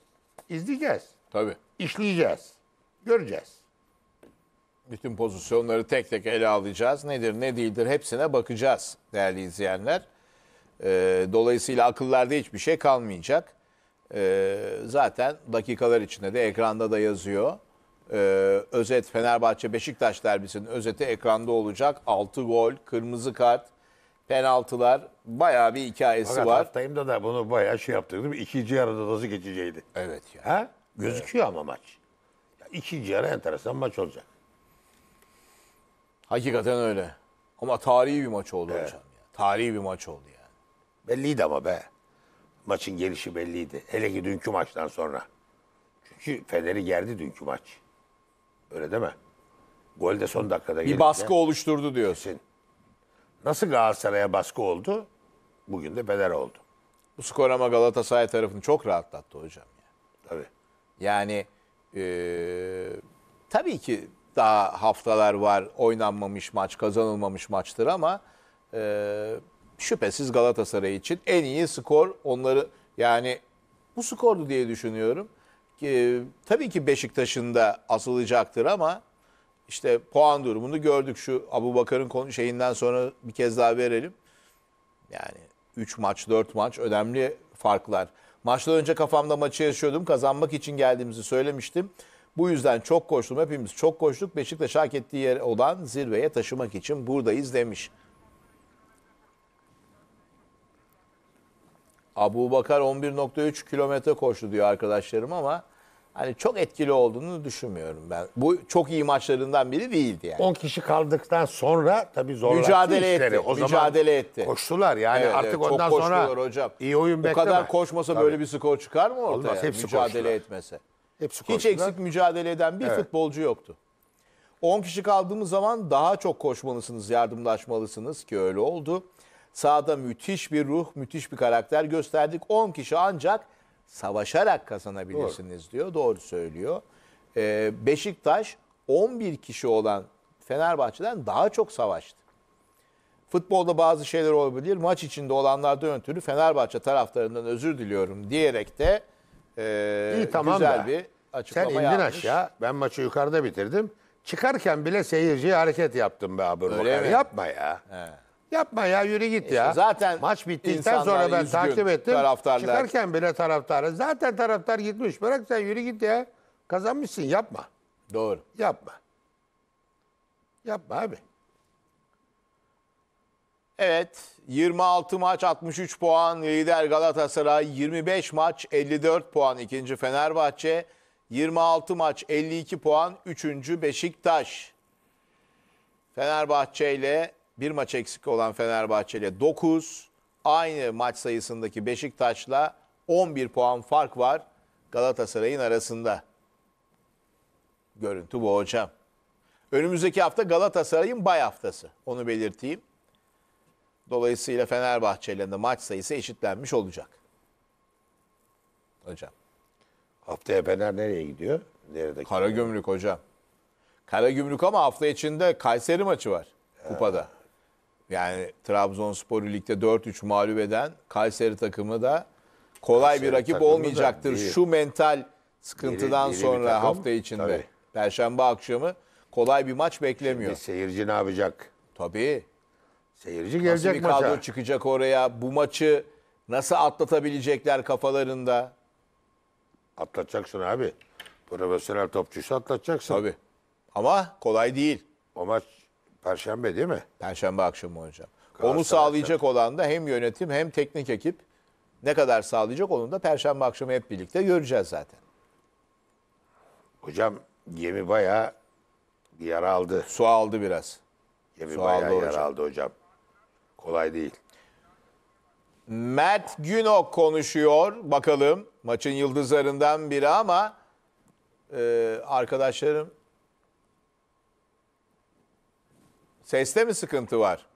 C: İzleyeceğiz. Tabii. İşleyeceğiz. Göreceğiz. Bütün pozisyonları tek tek ele alacağız.
A: Nedir ne değildir hepsine bakacağız değerli izleyenler. Ee, dolayısıyla akıllarda hiçbir şey kalmayacak. Ee, zaten dakikalar içinde de ekranda da yazıyor. Ee, özet Fenerbahçe Beşiktaş derbisinin özeti ekranda olacak. 6 gol, kırmızı kart, penaltılar bayağı bir hikayesi Fakat var. haftayımda da
C: da bunu bayağı şey yaptık değil mi? İkinci yarıda nasıl geçeceğiydi? Evet ya. Ha? Gözüküyor ama maç. Ya ikinci yarı enteresan maç olacak. Hakikaten öyle. Ama tarihi bir maç oldu Evet. hocam. Ya. Tarihi bir maç oldu yani. Belliydi ama be. Maçın gelişi belliydi. Hele ki dünkü maçtan sonra. Çünkü Fener'i gerdi dünkü maç. Öyle değil mi? Gol de son dakikada Bir gelince- baskı oluşturdu diyorsun. Kesin. Nasıl Galatasaray'a baskı oldu? Bugün de Fener oldu.
A: Bu skor ama Galatasaray tarafını çok rahatlattı hocam. Yani. Tabii. Yani e, tabii ki daha haftalar var. Oynanmamış maç, kazanılmamış maçtır ama e, şüphesiz Galatasaray için en iyi skor onları yani bu skordu diye düşünüyorum. E, tabii ki Beşiktaş'ın da asılacaktır ama işte puan durumunu gördük. Şu Abu Bakar'ın şeyinden sonra bir kez daha verelim. Yani 3 maç, 4 maç önemli farklar. Maçtan önce kafamda maçı yaşıyordum. Kazanmak için geldiğimizi söylemiştim. Bu yüzden çok koştum. Hepimiz çok koştuk. Beşiktaş hak ettiği yer olan zirveye taşımak için buradayız demiş. Abu Bakar 11.3 kilometre koştu diyor arkadaşlarım ama hani çok etkili olduğunu düşünmüyorum ben. Bu çok iyi maçlarından biri değildi yani.
C: 10 kişi kaldıktan sonra tabii zorlaştı Mücadele işleri. etti. O zaman etti. koştular yani Evet, artık evet, ondan koştular sonra hocam. iyi oyun Bu O kadar koşmasa Tabii. böyle bir skor çıkar mı ortaya? Olmaz, hepsi mücadele koştular. etmese. Hepsi Hiç eksik
A: mücadele eden bir Evet. futbolcu yoktu. 10 kişi kaldığımız zaman daha çok koşmalısınız, yardımlaşmalısınız ki öyle oldu. Sahada müthiş bir ruh, müthiş bir karakter gösterdik. 10 kişi ancak savaşarak kazanabilirsiniz Doğru. diyor. Doğru söylüyor. Ee, Beşiktaş 11 kişi olan Fenerbahçe'den daha çok savaştı. Futbolda bazı şeyler olabilir. Maç içinde olanlardan ötürü Fenerbahçe
C: taraftarından özür diliyorum diyerek de e, İyi, tamam güzel da. bir
A: açıklama Sen indin yapmış. aşağı.
C: Ben maçı yukarıda bitirdim. Çıkarken bile seyirciye hareket yaptım be abur Yapma ya. He. Yapma ya yürü git işte ya. Zaten maç bittikten sonra ben takip ettim. Taraftarlar. Çıkarken bile taraftarı. Zaten taraftar gitmiş. Bırak sen yürü git ya. Kazanmışsın yapma. Doğru. Yapma. Yapma abi.
A: Evet 26 maç 63 puan lider Galatasaray 25 maç 54 puan ikinci Fenerbahçe 26 maç 52 puan 3. Beşiktaş. Fenerbahçe ile bir maç eksik olan Fenerbahçe ile 9, aynı maç sayısındaki Beşiktaş'la 11 puan fark var Galatasaray'ın arasında. Görüntü bu hocam. Önümüzdeki hafta Galatasaray'ın bay haftası. Onu belirteyim. Dolayısıyla Fenerbahçe ile de maç sayısı eşitlenmiş olacak.
C: Hocam. Haftaya Fener nereye gidiyor?
A: Nerede? Gümrük hocam. Kara Gümrük ama hafta içinde Kayseri maçı var kupada. Yani Trabzonspor'u ligde 4-3 mağlup eden Kayseri takımı da kolay Kayseri bir rakip olmayacaktır. Şu mental sıkıntıdan diri, diri sonra takım, hafta içinde. Tabii. Perşembe akşamı kolay bir maç beklemiyor. Şimdi seyirci ne yapacak?
C: Tabii. Seyirci gelecek maça. Nasıl bir kadro
A: çıkacak oraya? Bu maçı nasıl
C: atlatabilecekler kafalarında? Atlatacaksın abi. Profesyonel topçusu atlatacaksın. Tabii. Ama kolay değil. O maç Perşembe değil mi?
A: Perşembe akşamı hocam. Onu sağlayacak olan da hem yönetim hem teknik ekip ne kadar sağlayacak onu da perşembe akşamı hep birlikte göreceğiz zaten.
C: Hocam gemi bayağı yara aldı. Su aldı biraz. Gemi Su bayağı aldı yara hocam. aldı hocam. Kolay değil. Mert Günok
A: konuşuyor. Bakalım maçın yıldızlarından biri ama e, arkadaşlarım Seste mi sıkıntı var?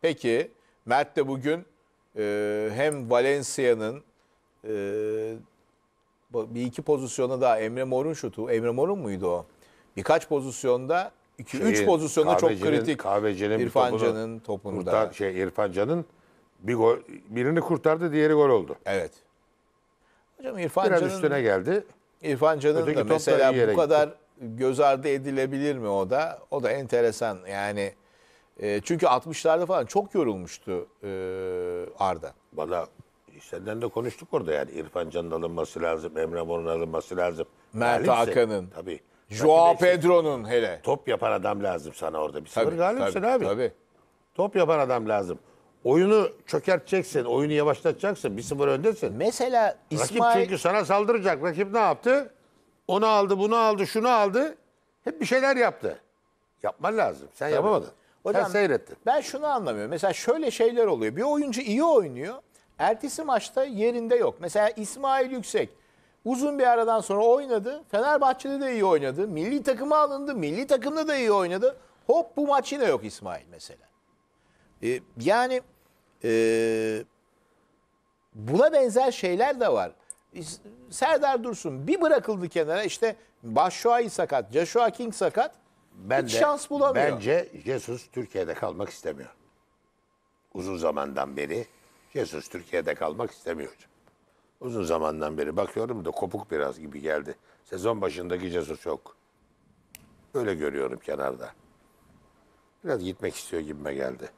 A: Peki Mert de bugün e, hem Valencia'nın e, bir iki pozisyona daha Emre Mor'un şutu. Emre
C: Mor'un muydu o? Birkaç pozisyonda 2 3 şey, çok kritik. Kahveci'nin İrfancan'ın topunu, topunu kurtar, da. şey İrfancan'ın bir gol birini kurtardı, diğeri gol oldu. Evet. Hocam İrfancan'ın biraz üstüne geldi. İrfancan'ın da mesela bu kadar
A: gitti göz ardı edilebilir mi o da? O da enteresan yani.
C: E, çünkü 60'larda falan çok yorulmuştu e, Arda. Valla senden de konuştuk orada yani. İrfan Can'ın alınması lazım, Emre Mor'un alınması lazım. Mert Hakan'ın. Tabii. Joao Pedro'nun hele. Top yapan adam lazım sana orada. Bir sıfır galipsin abi. Tabii. Top yapan adam lazım. Oyunu çökerteceksin, oyunu yavaşlatacaksın. Bir sıfır öndesin. Mesela İsmail... Rakip çünkü sana saldıracak. Rakip ne yaptı? Onu aldı, bunu aldı, şunu aldı. Hep bir şeyler yaptı. Yapman lazım. Sen yapamadın. Hocam, Sen
A: seyrettin. Ben şunu anlamıyorum. Mesela şöyle şeyler oluyor. Bir oyuncu iyi oynuyor. Ertesi maçta yerinde yok. Mesela İsmail Yüksek uzun bir aradan sonra oynadı. Fenerbahçe'de de iyi oynadı. Milli takıma alındı. Milli takımda da iyi oynadı. Hop bu maç yine yok İsmail mesela. Ee, yani e, buna benzer şeyler de var. Serdar Dursun bir bırakıldı kenara işte Başşuay sakat, Joshua King sakat.
C: Ben Hiç de, şans bulamıyor. Bence Jesus Türkiye'de kalmak istemiyor. Uzun zamandan beri Jesus Türkiye'de kalmak istemiyor Uzun zamandan beri bakıyorum da kopuk biraz gibi geldi. Sezon başındaki Jesus çok Öyle görüyorum kenarda. Biraz gitmek istiyor gibime geldi.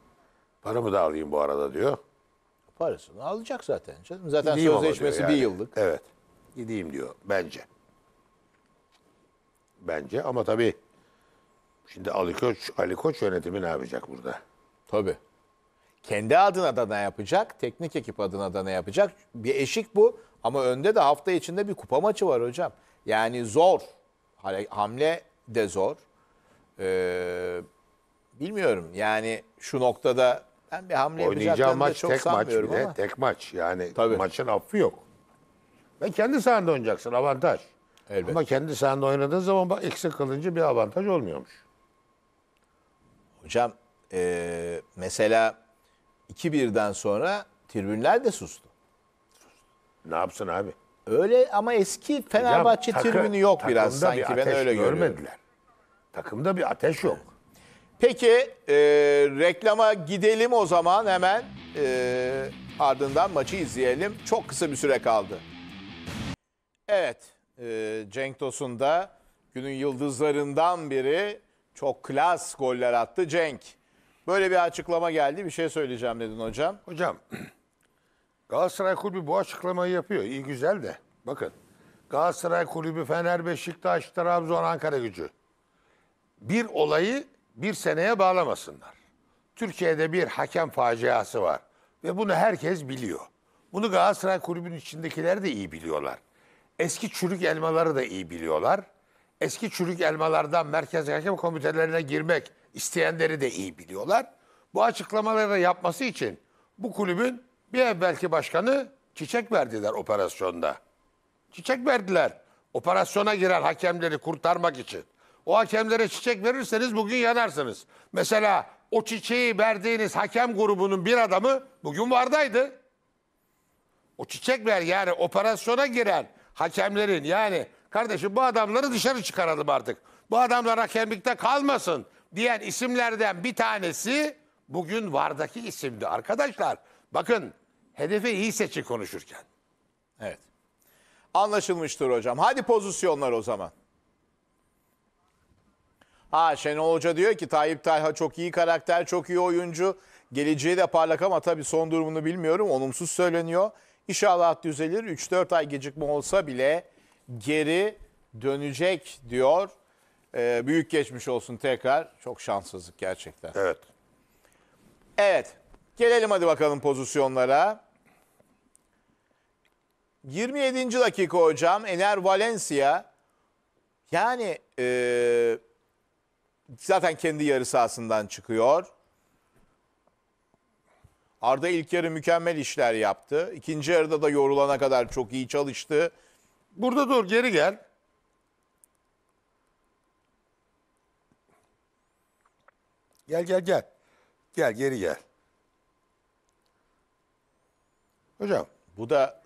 C: Paramı da alayım bu arada diyor
A: parasını alacak zaten canım. Zaten Gideyim sözleşmesi diyor bir yıllık.
C: Evet. Gideyim diyor bence. Bence ama tabii şimdi Ali Koç, Ali Koç yönetimi ne yapacak burada? Tabii. Kendi adına da ne yapacak? Teknik ekip adına da ne yapacak?
A: Bir eşik bu ama önde de hafta içinde bir kupa maçı var hocam. Yani zor. Hamle de zor. Ee, bilmiyorum yani
C: şu noktada
A: ben bir hamle Oynayacağı maç çok tek maç bile. ama.
C: Tek maç. Yani Tabii. maçın affı yok. Ve kendi sahanda oynayacaksın. Avantaj. Elbet. Ama kendi sahanda oynadığın zaman bak eksik kalınca bir avantaj olmuyormuş. Hocam
A: e, mesela 2-1'den sonra tribünler de sustu.
C: Ne yapsın abi? Öyle ama eski Fenerbahçe Hocam, takı- tribünü yok biraz takımda bir sanki ben öyle görüyorum. görmediler. Takımda bir ateş yok. Peki e,
A: reklama gidelim o zaman hemen. E, ardından maçı izleyelim. Çok kısa bir süre kaldı. Evet, e, Cenk Tosun da günün yıldızlarından biri. Çok klas goller attı Cenk.
C: Böyle bir açıklama geldi. Bir şey söyleyeceğim dedin hocam. Hocam, Galatasaray Kulübü bu açıklamayı yapıyor. İyi güzel de. Bakın, Galatasaray Kulübü, Fener, Beşiktaş, Trabzon, Ankara gücü. Bir olayı bir seneye bağlamasınlar. Türkiye'de bir hakem faciası var ve bunu herkes biliyor. Bunu Galatasaray Kulübü'nün içindekiler de iyi biliyorlar. Eski çürük elmaları da iyi biliyorlar. Eski çürük elmalardan merkez hakem komitelerine girmek isteyenleri de iyi biliyorlar. Bu açıklamaları yapması için bu kulübün bir evvelki başkanı çiçek verdiler operasyonda. Çiçek verdiler operasyona giren hakemleri kurtarmak için. O hakemlere çiçek verirseniz bugün yanarsınız. Mesela o çiçeği verdiğiniz hakem grubunun bir adamı bugün vardaydı. O çiçek ver yani operasyona giren hakemlerin yani kardeşim bu adamları dışarı çıkaralım artık. Bu adamlar hakemlikte kalmasın diyen isimlerden bir tanesi bugün vardaki isimdi arkadaşlar. Bakın hedefi iyi seçin konuşurken. Evet. Anlaşılmıştır hocam. Hadi pozisyonlar o zaman.
A: Ha Şenol Hoca diyor ki Tayyip Talha çok iyi karakter, çok iyi oyuncu. Geleceği de parlak ama tabii son durumunu bilmiyorum. Olumsuz söyleniyor. İnşallah düzelir. 3-4 ay gecikme olsa bile geri dönecek diyor. Ee, büyük geçmiş olsun tekrar. Çok şanssızlık gerçekten. Evet. Evet. Gelelim hadi bakalım pozisyonlara. 27. dakika hocam Ener Valencia yani e, zaten kendi yarı sahasından çıkıyor. Arda ilk yarı mükemmel işler yaptı. İkinci yarıda da yorulana kadar çok iyi çalıştı. Burada dur geri gel.
C: Gel gel gel. Gel geri gel. Hocam. Bu da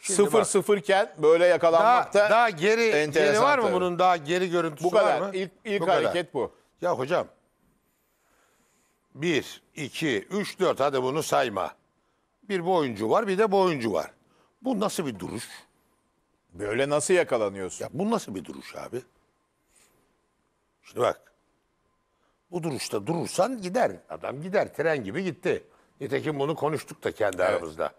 C: Şimdi bak, 0-0 iken böyle yakalanmakta daha geri, geri var mı bunun daha geri görüntüsü Bu var mı? kadar. İlk, ilk Bu kadar. hareket bu. Ya hocam. 1, 2, 3, 4 hadi bunu sayma. Bir bu oyuncu var bir de bu oyuncu var. Bu nasıl bir duruş? Böyle nasıl yakalanıyorsun? Ya bu nasıl bir duruş abi? Şimdi bak. Bu duruşta durursan gider. Adam gider. Tren gibi gitti. Nitekim bunu konuştuk da kendi aramızda.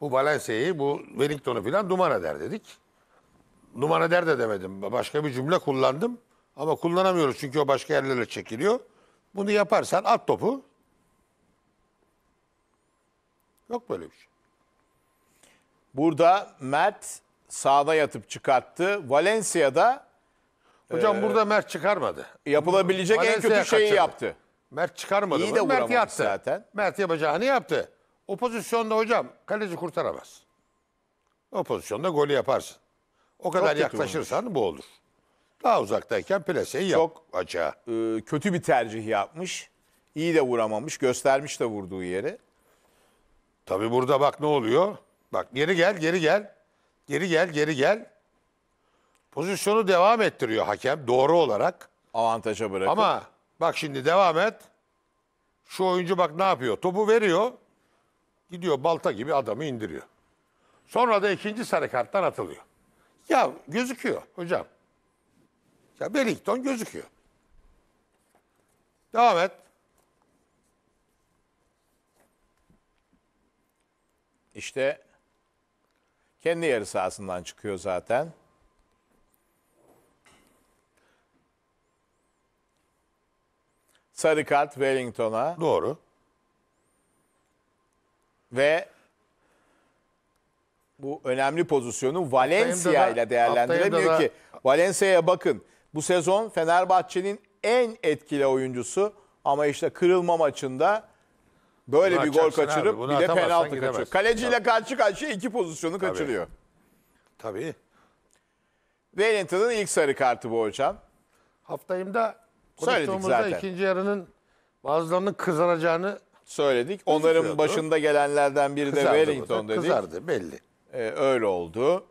C: Bu Valencia'yı, bu Wellington'u filan duman eder dedik. Duman eder de demedim. Başka bir cümle kullandım. Ama kullanamıyoruz çünkü o başka yerlere çekiliyor. Bunu yaparsan at topu. Yok böyle bir şey.
A: Burada Mert sağda yatıp çıkarttı. Valencia'da
C: Hocam ee, burada Mert çıkarmadı. yapılabilecek en kötü şeyi kaçırdı. yaptı. Mert çıkarmadı. İyi de Mert vuramamış yattı. zaten. Mert yapacağını yaptı. O pozisyonda hocam kaleci kurtaramaz. O pozisyonda golü yaparsın.
B: O kadar yaklaşırsan
C: olmuş. bu olur. Daha uzaktayken plaseyi yap Çok, açığa. E, kötü bir tercih yapmış. İyi de vuramamış. Göstermiş de vurduğu yeri. Tabii burada bak ne oluyor? Bak geri gel, geri gel. Geri gel, geri gel. Pozisyonu devam ettiriyor hakem doğru olarak. Avantaja bırakıp. Ama bak şimdi devam et. Şu oyuncu bak ne yapıyor? Topu veriyor. Gidiyor balta gibi adamı indiriyor. Sonra da ikinci sarı karttan atılıyor. Ya gözüküyor hocam. Ya Wellington gözüküyor. Devam et. İşte
A: kendi yarı sahasından çıkıyor zaten. Sarı kart Wellington'a. Doğru ve bu önemli pozisyonu Valencia ile değerlendiremiyor ki. Valencia'ya bakın. Bu sezon Fenerbahçe'nin en etkili oyuncusu ama işte kırılma maçında böyle bunu bir gol kaçırıp abi, bir de penaltı gidemez. kaçırıyor. Kaleciyle karşı karşıya iki pozisyonu Tabii. kaçırıyor. Tabii. Wellington'ın ilk sarı kartı bu hocam.
C: Haftayımda
A: konuştuğumuzda ikinci
C: yarının bazılarının
A: kızaracağını söyledik. Onların başında gelenlerden biri de Wellington bu dedik. Kızardı belli. Ee, öyle oldu.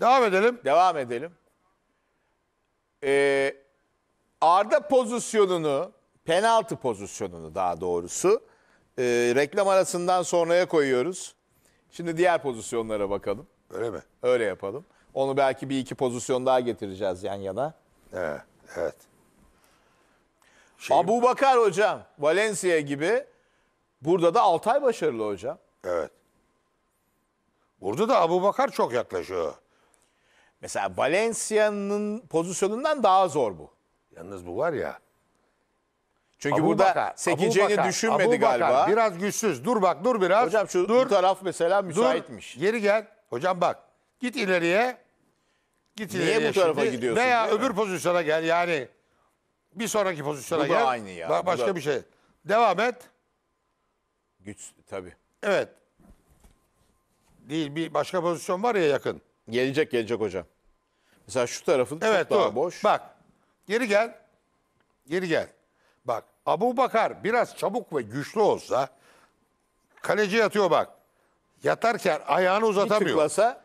A: Devam edelim. Devam edelim. Ee, Arda pozisyonunu, penaltı pozisyonunu daha doğrusu e, reklam arasından sonraya koyuyoruz. Şimdi diğer pozisyonlara bakalım. Öyle mi? Öyle yapalım. Onu belki bir iki pozisyon daha getireceğiz yan yana. Evet. evet. Şey, Abu Bakar hocam Valencia gibi Burada da Altay başarılı hocam. Evet.
C: Burada da Abu Bakar çok yaklaşıyor. Mesela Valencia'nın pozisyonundan daha zor bu. Yalnız bu var ya. Çünkü Abu burada sekeceğini düşünmedi Abu Bakar, galiba. Biraz güçsüz. Dur bak dur biraz. Hocam şu dur, Bu taraf mesela müsaitmiş. Dur, geri gel. Hocam bak. Git ileriye. Git Niye ileriye bu tarafa şimdi. gidiyorsun? Veya öbür pozisyona gel yani. Bir sonraki pozisyona bu gel. Bu aynı ya. Bak, başka da... bir şey. Devam et. Güç tabi. Evet. Değil bir başka pozisyon var ya yakın. Gelecek gelecek hocam. Mesela şu tarafı evet, çok daha o. boş. Bak geri gel. Geri gel. Bak Abu Bakar biraz çabuk ve güçlü olsa kaleci yatıyor bak. Yatarken ayağını uzatamıyor. Bir tıklasa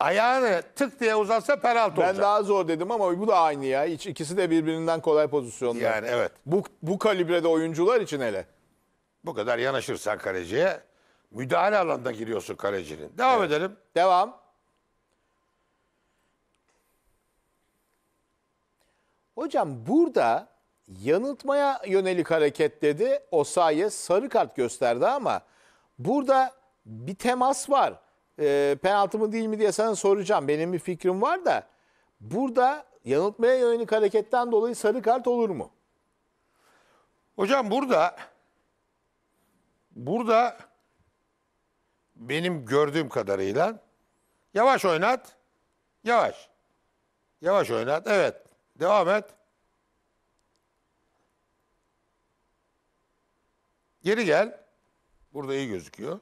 C: ayağını tık diye uzatsa penaltı ben olacak. Ben daha zor dedim ama bu da aynı
A: ya. İkisi de birbirinden kolay pozisyonlar. Yani evet. Bu, bu kalibrede oyuncular için hele.
C: Bu kadar yanaşırsan kaleciye müdahale alanına giriyorsun kalecinin. Devam evet. edelim. Devam.
A: Hocam burada yanıltmaya yönelik hareket dedi. Osaye sarı kart gösterdi ama burada bir temas var. E, penaltı mı değil mi diye sana soracağım. Benim bir fikrim var da burada yanıltmaya yönelik hareketten dolayı sarı kart olur mu? Hocam burada
C: Burada benim gördüğüm kadarıyla yavaş oynat, yavaş. Yavaş oynat, evet. Devam et. Geri gel. Burada iyi gözüküyor.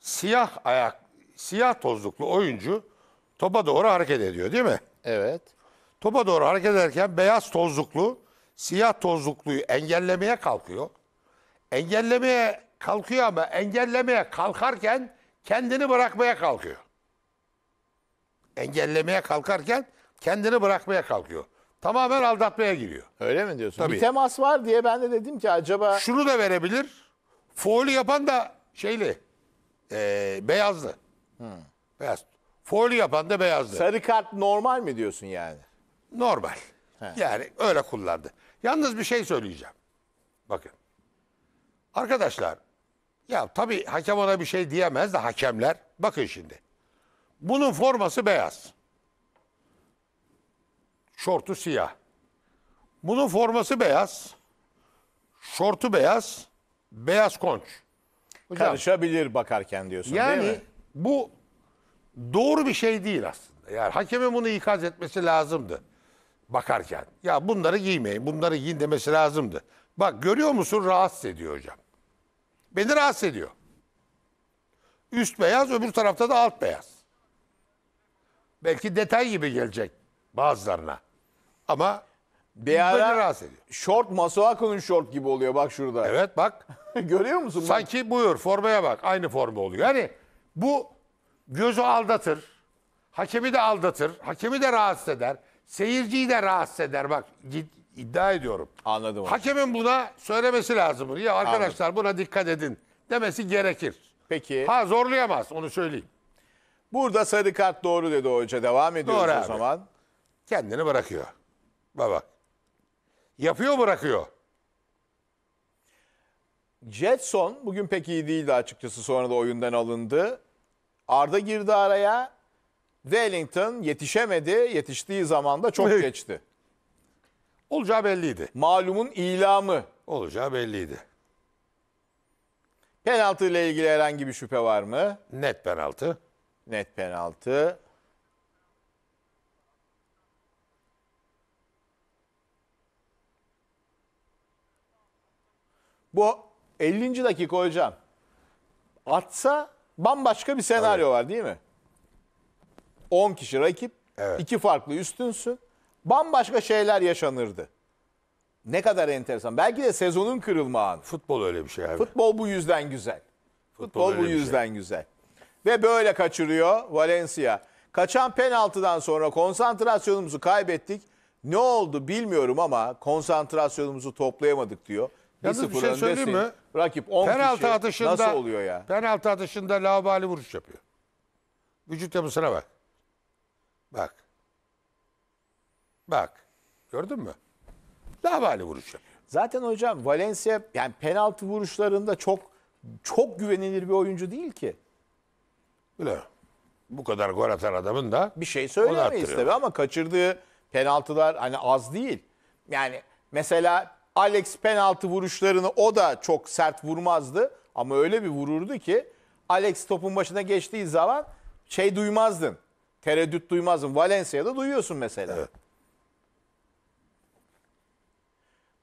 C: Siyah ayak, siyah tozluklu oyuncu topa doğru hareket ediyor değil mi? Evet. Topa doğru hareket ederken beyaz tozluklu siyah tozlukluyu engellemeye kalkıyor. Engellemeye kalkıyor ama engellemeye kalkarken kendini bırakmaya kalkıyor. Engellemeye kalkarken kendini bırakmaya kalkıyor. Tamamen aldatmaya giriyor. Öyle mi diyorsun? Tabii. Bir
A: temas var diye ben de dedim ki acaba...
C: Şunu da verebilir. Foul'ü yapan da şeyli. E, beyazlı. Hmm. Beyaz. Foul'ü yapan da beyazlı. Sarı kart normal mi diyorsun yani? Normal. He. Yani öyle kullandı. Yalnız bir şey söyleyeceğim. Bakın. Arkadaşlar ya tabii hakem ona bir şey diyemez de hakemler. Bakın şimdi. Bunun forması beyaz. Şortu siyah. Bunun forması beyaz. Şortu beyaz. Beyaz konç. Hocam, Karışabilir bakarken diyorsun yani, değil mi? bu doğru bir şey değil aslında. Yani hakemin bunu ikaz etmesi lazımdı bakarken. Ya bunları giymeyin, bunları giyin demesi lazımdı. Bak görüyor musun rahatsız ediyor hocam. Beni rahatsız ediyor. Üst beyaz, öbür tarafta da alt beyaz. Belki detay gibi gelecek bazılarına. Ama bir beni rahatsız ediyor. şort Masuaku'nun şort gibi oluyor bak şurada. Evet bak. Görüyor musun? Bak. Sanki buyur formaya bak. Aynı forma oluyor. Yani bu gözü aldatır. Hakemi de aldatır. Hakemi de rahatsız eder. Seyirciyi de rahatsız eder bak iddia ediyorum. Anladım. Hocam. Hakemin buna söylemesi lazım bunu. Ya arkadaşlar Anladım. buna dikkat edin demesi gerekir. Peki. Ha zorlayamaz onu söyleyeyim. Burada sarı kart doğru dedi hoca. Devam ediyoruz doğru o abi. zaman. Kendini bırakıyor. Baba. Yapıyor bırakıyor. Jetson
A: bugün pek iyi değildi açıkçası sonra da oyundan alındı. Arda girdi araya. Wellington yetişemedi. Yetiştiği zaman da çok geçti. Olacağı belliydi. Malumun ilamı. Olacağı belliydi. Penaltı ile ilgili herhangi bir şüphe var mı? Net penaltı. Net penaltı. Bu 50. dakika hocam. Atsa bambaşka bir senaryo var değil mi? 10 kişi rakip, Evet. iki farklı üstünsün. Bambaşka şeyler yaşanırdı. Ne kadar enteresan. Belki de sezonun kırılma anı. Futbol öyle bir şey abi. Futbol bu yüzden güzel. Futbol, öyle bu bir şey. yüzden güzel. Ve böyle kaçırıyor Valencia. Kaçan penaltıdan sonra konsantrasyonumuzu kaybettik. Ne oldu bilmiyorum ama konsantrasyonumuzu toplayamadık diyor. Yalnız bir 1-0 şey söyleyeyim öndesin. mi? Rakip 10 penaltı kişi. atışında Nasıl oluyor ya?
C: Penaltı atışında lavabali vuruş yapıyor. Vücut yapısına bak. Bak. Bak. Gördün mü? Lavali vuruş yapıyor. Zaten hocam Valencia yani penaltı vuruşlarında çok
A: çok güvenilir bir oyuncu değil ki.
C: Öyle. Bu kadar gol
A: atan adamın da bir şey söylemeyiz tabii ama kaçırdığı penaltılar hani az değil. Yani mesela Alex penaltı vuruşlarını o da çok sert vurmazdı ama öyle bir vururdu ki Alex topun başına geçtiği zaman şey duymazdın tereddüt duymazdım Valencia'da duyuyorsun mesela. Evet.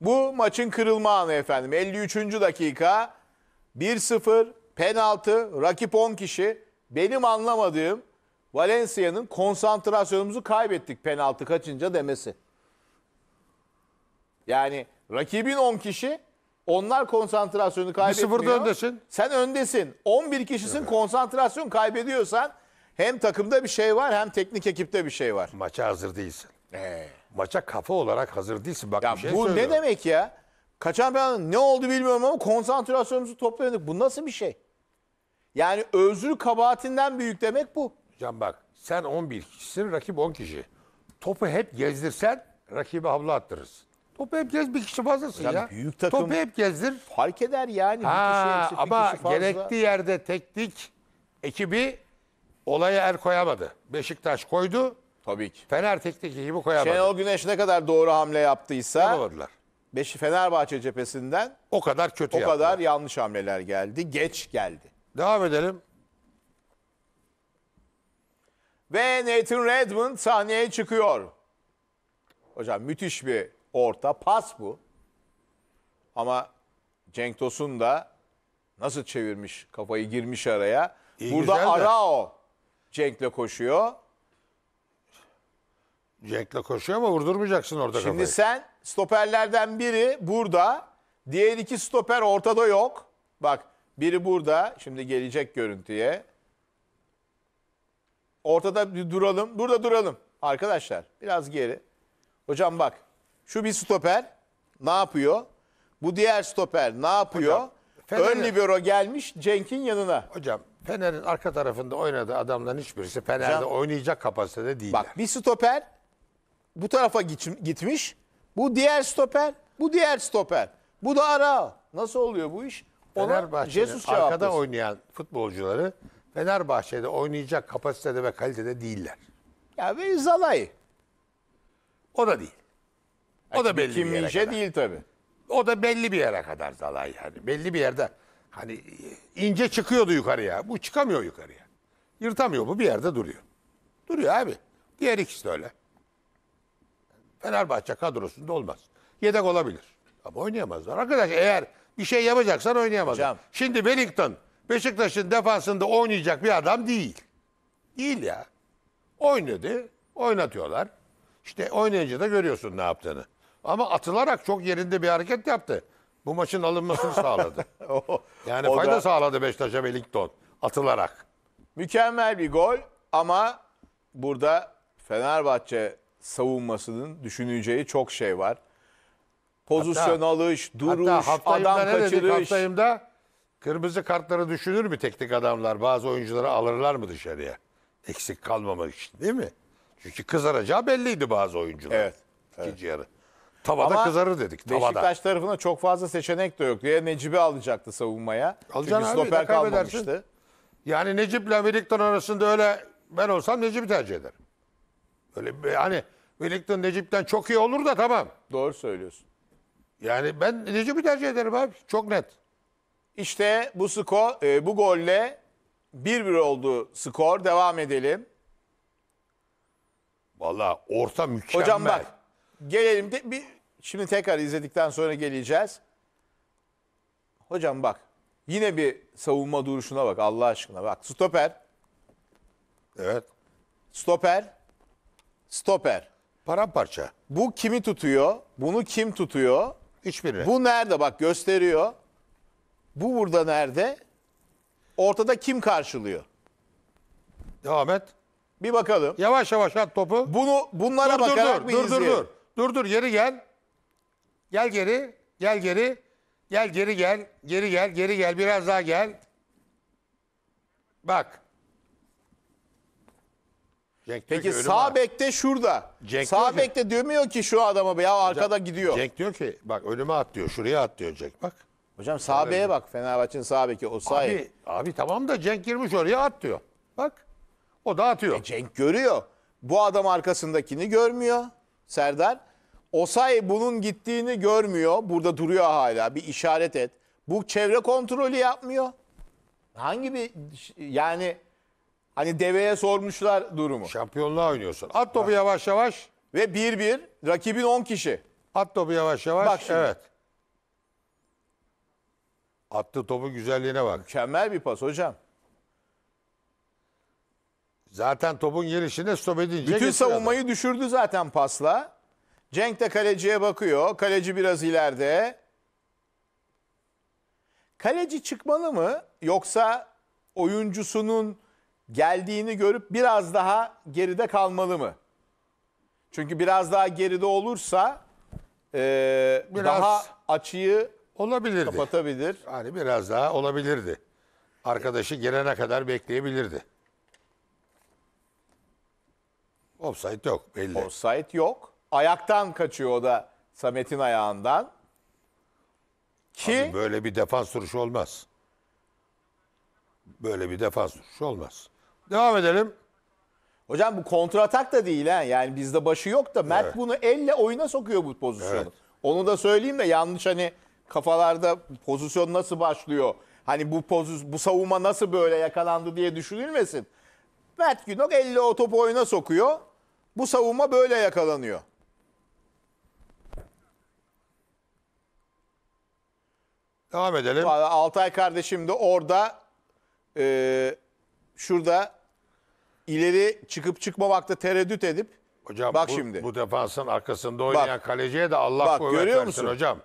A: Bu maçın kırılma anı efendim. 53. dakika 1-0 penaltı rakip 10 kişi. Benim anlamadığım Valencia'nın konsantrasyonumuzu kaybettik penaltı kaçınca demesi. Yani rakibin 10 kişi onlar konsantrasyonu kaybetmiyor. 1-0'da öndesin. Sen öndesin. 11 kişisin konsantrasyon kaybediyorsan hem takımda bir şey var hem teknik ekipte bir şey var.
C: Maça hazır değilsin. Ee. Maça kafa olarak hazır değilsin. Bak ya bir şey bu söylüyorum.
A: ne demek ya? Kaçan penaltı ne oldu bilmiyorum ama konsantrasyonumuzu toplamadık.
C: Bu nasıl bir şey? Yani özrü kabahatinden büyük demek bu. Can bak sen 11 kişisin rakip 10 kişi. Topu hep gezdirsen rakibe havlu attırırsın. Topu hep gez bir kişi fazlasın ya. Büyük takım Topu hep gezdir. Fark eder yani. Ha, bir kişi, hepsi, ama kişi fazla. gerekli yerde teknik ekibi olaya el koyamadı. Beşiktaş koydu. Tabii ki. Fener teknik ekibi koyamadı.
A: Şenol Güneş ne kadar doğru hamle yaptıysa Yapamadılar. Beşi Fenerbahçe cephesinden o kadar kötü o yaptılar. kadar yanlış hamleler geldi. Geç geldi. Devam edelim. Ve Nathan Redmond sahneye çıkıyor. Hocam müthiş bir orta pas bu. Ama Cenk Tosun da nasıl çevirmiş kafayı girmiş araya. İyi, Burada güzel de. Arao Cenk'le koşuyor. Cenk'le koşuyor ama vurdurmayacaksın orada Şimdi kafayı. sen stoperlerden biri burada. Diğer iki stoper ortada yok. Bak biri burada. Şimdi gelecek görüntüye. Ortada bir duralım. Burada duralım. Arkadaşlar biraz geri. Hocam bak. Şu bir stoper ne yapıyor? Bu diğer stoper ne yapıyor? Hocam, Ön libero
C: gelmiş Cenk'in yanına. Hocam Fener'in arka tarafında oynadığı adamların hiçbirisi Fener'de Hocam, oynayacak kapasitede değil. Bak bir stoper bu tarafa gitmiş. Bu
A: diğer stoper, bu diğer stoper. Bu da ara. Nasıl oluyor bu iş? Fenerbahçe'nin arkada
C: oynayan futbolcuları Fenerbahçe'de oynayacak kapasitede ve kalitede değiller. Ya ve Zalay. O da değil. O da belli bir yere kadar. değil tabii. O da belli bir yere kadar Zalay yani. Belli bir yerde. Hani ince çıkıyordu yukarıya. Bu çıkamıyor yukarıya. Yırtamıyor bu bir yerde duruyor. Duruyor abi. Diğer ikisi de öyle. Fenerbahçe kadrosunda olmaz. Yedek olabilir. Ama oynayamazlar. Arkadaş eğer bir şey yapacaksan oynayamazlar. Hocam. Şimdi Wellington Beşiktaş'ın defansında oynayacak bir adam değil. Değil ya. Oynadı, oynatıyorlar. İşte oynayınca da görüyorsun ne yaptığını. Ama atılarak çok yerinde bir hareket yaptı bu maçın alınmasını sağladı. Yani o fayda da- sağladı Beşiktaş'a Wellington atılarak. Mükemmel bir gol ama
A: burada Fenerbahçe savunmasının düşüneceği çok şey var. Pozisyon Hatta- alış, duruş, Hatta haftayımda adam ne dedik kaçırış.
C: haftayımda? Kırmızı kartları düşünür mü teknik adamlar? Bazı oyuncuları alırlar mı dışarıya? Eksik kalmamak için değil mi? Çünkü kızaracağı belliydi bazı oyuncular. Evet, İkinci yarı. Tavada Ama kızarır dedik. Tavada. Beşiktaş
A: tarafına çok fazla seçenek de yoktu. Ya Necip'i alacaktı savunmaya. Alacaksın Çünkü abi, stoper de kaybedersin.
C: kalmamıştı. Yani Necip'le Wellington arasında öyle ben olsam Necip'i tercih ederim. Öyle hani Wellington Necip'ten çok iyi olur da tamam. Doğru söylüyorsun. Yani ben Necip'i tercih ederim abi. Çok net. İşte
A: bu skor, e, bu golle 1-1 oldu skor. Devam edelim.
C: Vallahi orta
A: mükemmel. Hocam bak. Gelelim de bir Şimdi tekrar izledikten sonra geleceğiz. Hocam bak yine bir savunma duruşuna bak Allah aşkına bak. Stoper. Evet. Stoper. Stoper. Paramparça. Bu kimi tutuyor? Bunu kim tutuyor? Hiçbiri. Bu nerede bak gösteriyor. Bu burada nerede?
C: Ortada kim karşılıyor? Devam et. Bir bakalım. Yavaş yavaş at topu. Bunu bunlara dur, bakarak dur, dur, dur, dur, dur. Dur dur yeri gel. Gel geri, gel geri, gel geri gel, geri gel, geri gel, biraz daha gel. Bak. Cenk Peki ki, sağ önüme- bekte şurada.
A: Cenk diyor sağ ki- demiyor ki şu adama ya arkada gidiyor. Cenk
C: diyor ki bak önüme at diyor, şuraya at diyor Cenk bak. Hocam sağ beye bak Fenerbahçe'nin sağ beki o Abi, abi tamam da Cenk girmiş oraya at diyor. Bak. O da atıyor. E, Cenk
A: görüyor. Bu adam arkasındakini görmüyor. Serdar Osay bunun gittiğini görmüyor. Burada duruyor hala. Bir işaret et. Bu çevre kontrolü yapmıyor. Hangi bir yani hani deveye sormuşlar durumu.
C: Şampiyonluğa oynuyorsun. At topu yavaş yavaş. Ve bir bir rakibin 10 kişi. At topu yavaş yavaş. Bak şimdi. Evet. Attı topu güzelliğine bak. Mükemmel bir pas hocam. Zaten topun gelişine stop edince Bütün getiriyor savunmayı
A: düşürdü zaten pasla. Cenk de kaleciye bakıyor. Kaleci biraz ileride. Kaleci çıkmalı mı yoksa oyuncusunun geldiğini görüp biraz daha geride kalmalı mı? Çünkü biraz daha geride olursa
C: e, biraz daha açıyı olabilirdi. kapatabilir. Yani biraz daha olabilirdi. Arkadaşı gelene kadar bekleyebilirdi. Offside yok belli. Offside yok. Ayaktan kaçıyor o da Samet'in ayağından. Ki Abi böyle bir defans duruşu olmaz. Böyle bir defans duruşu olmaz. Devam edelim.
A: hocam bu kontratak da değil ha. Yani bizde başı yok da Mert Evet. bunu elle oyuna sokuyor bu pozisyonu. Evet. Onu da söyleyeyim de yanlış hani kafalarda pozisyon nasıl başlıyor? Hani bu pozis bu savunma nasıl böyle yakalandı diye düşünülmesin. Mert Günok elle o topu oyuna sokuyor. Bu savunma böyle yakalanıyor. Devam edelim. Altay kardeşim de orada e, şurada ileri çıkıp çıkmamakta tereddüt edip
C: Hocam bak bu, şimdi. bu defansın arkasında oynayan Bak. kaleciye de Allah Bak, kuvvet görüyor versin musun? hocam.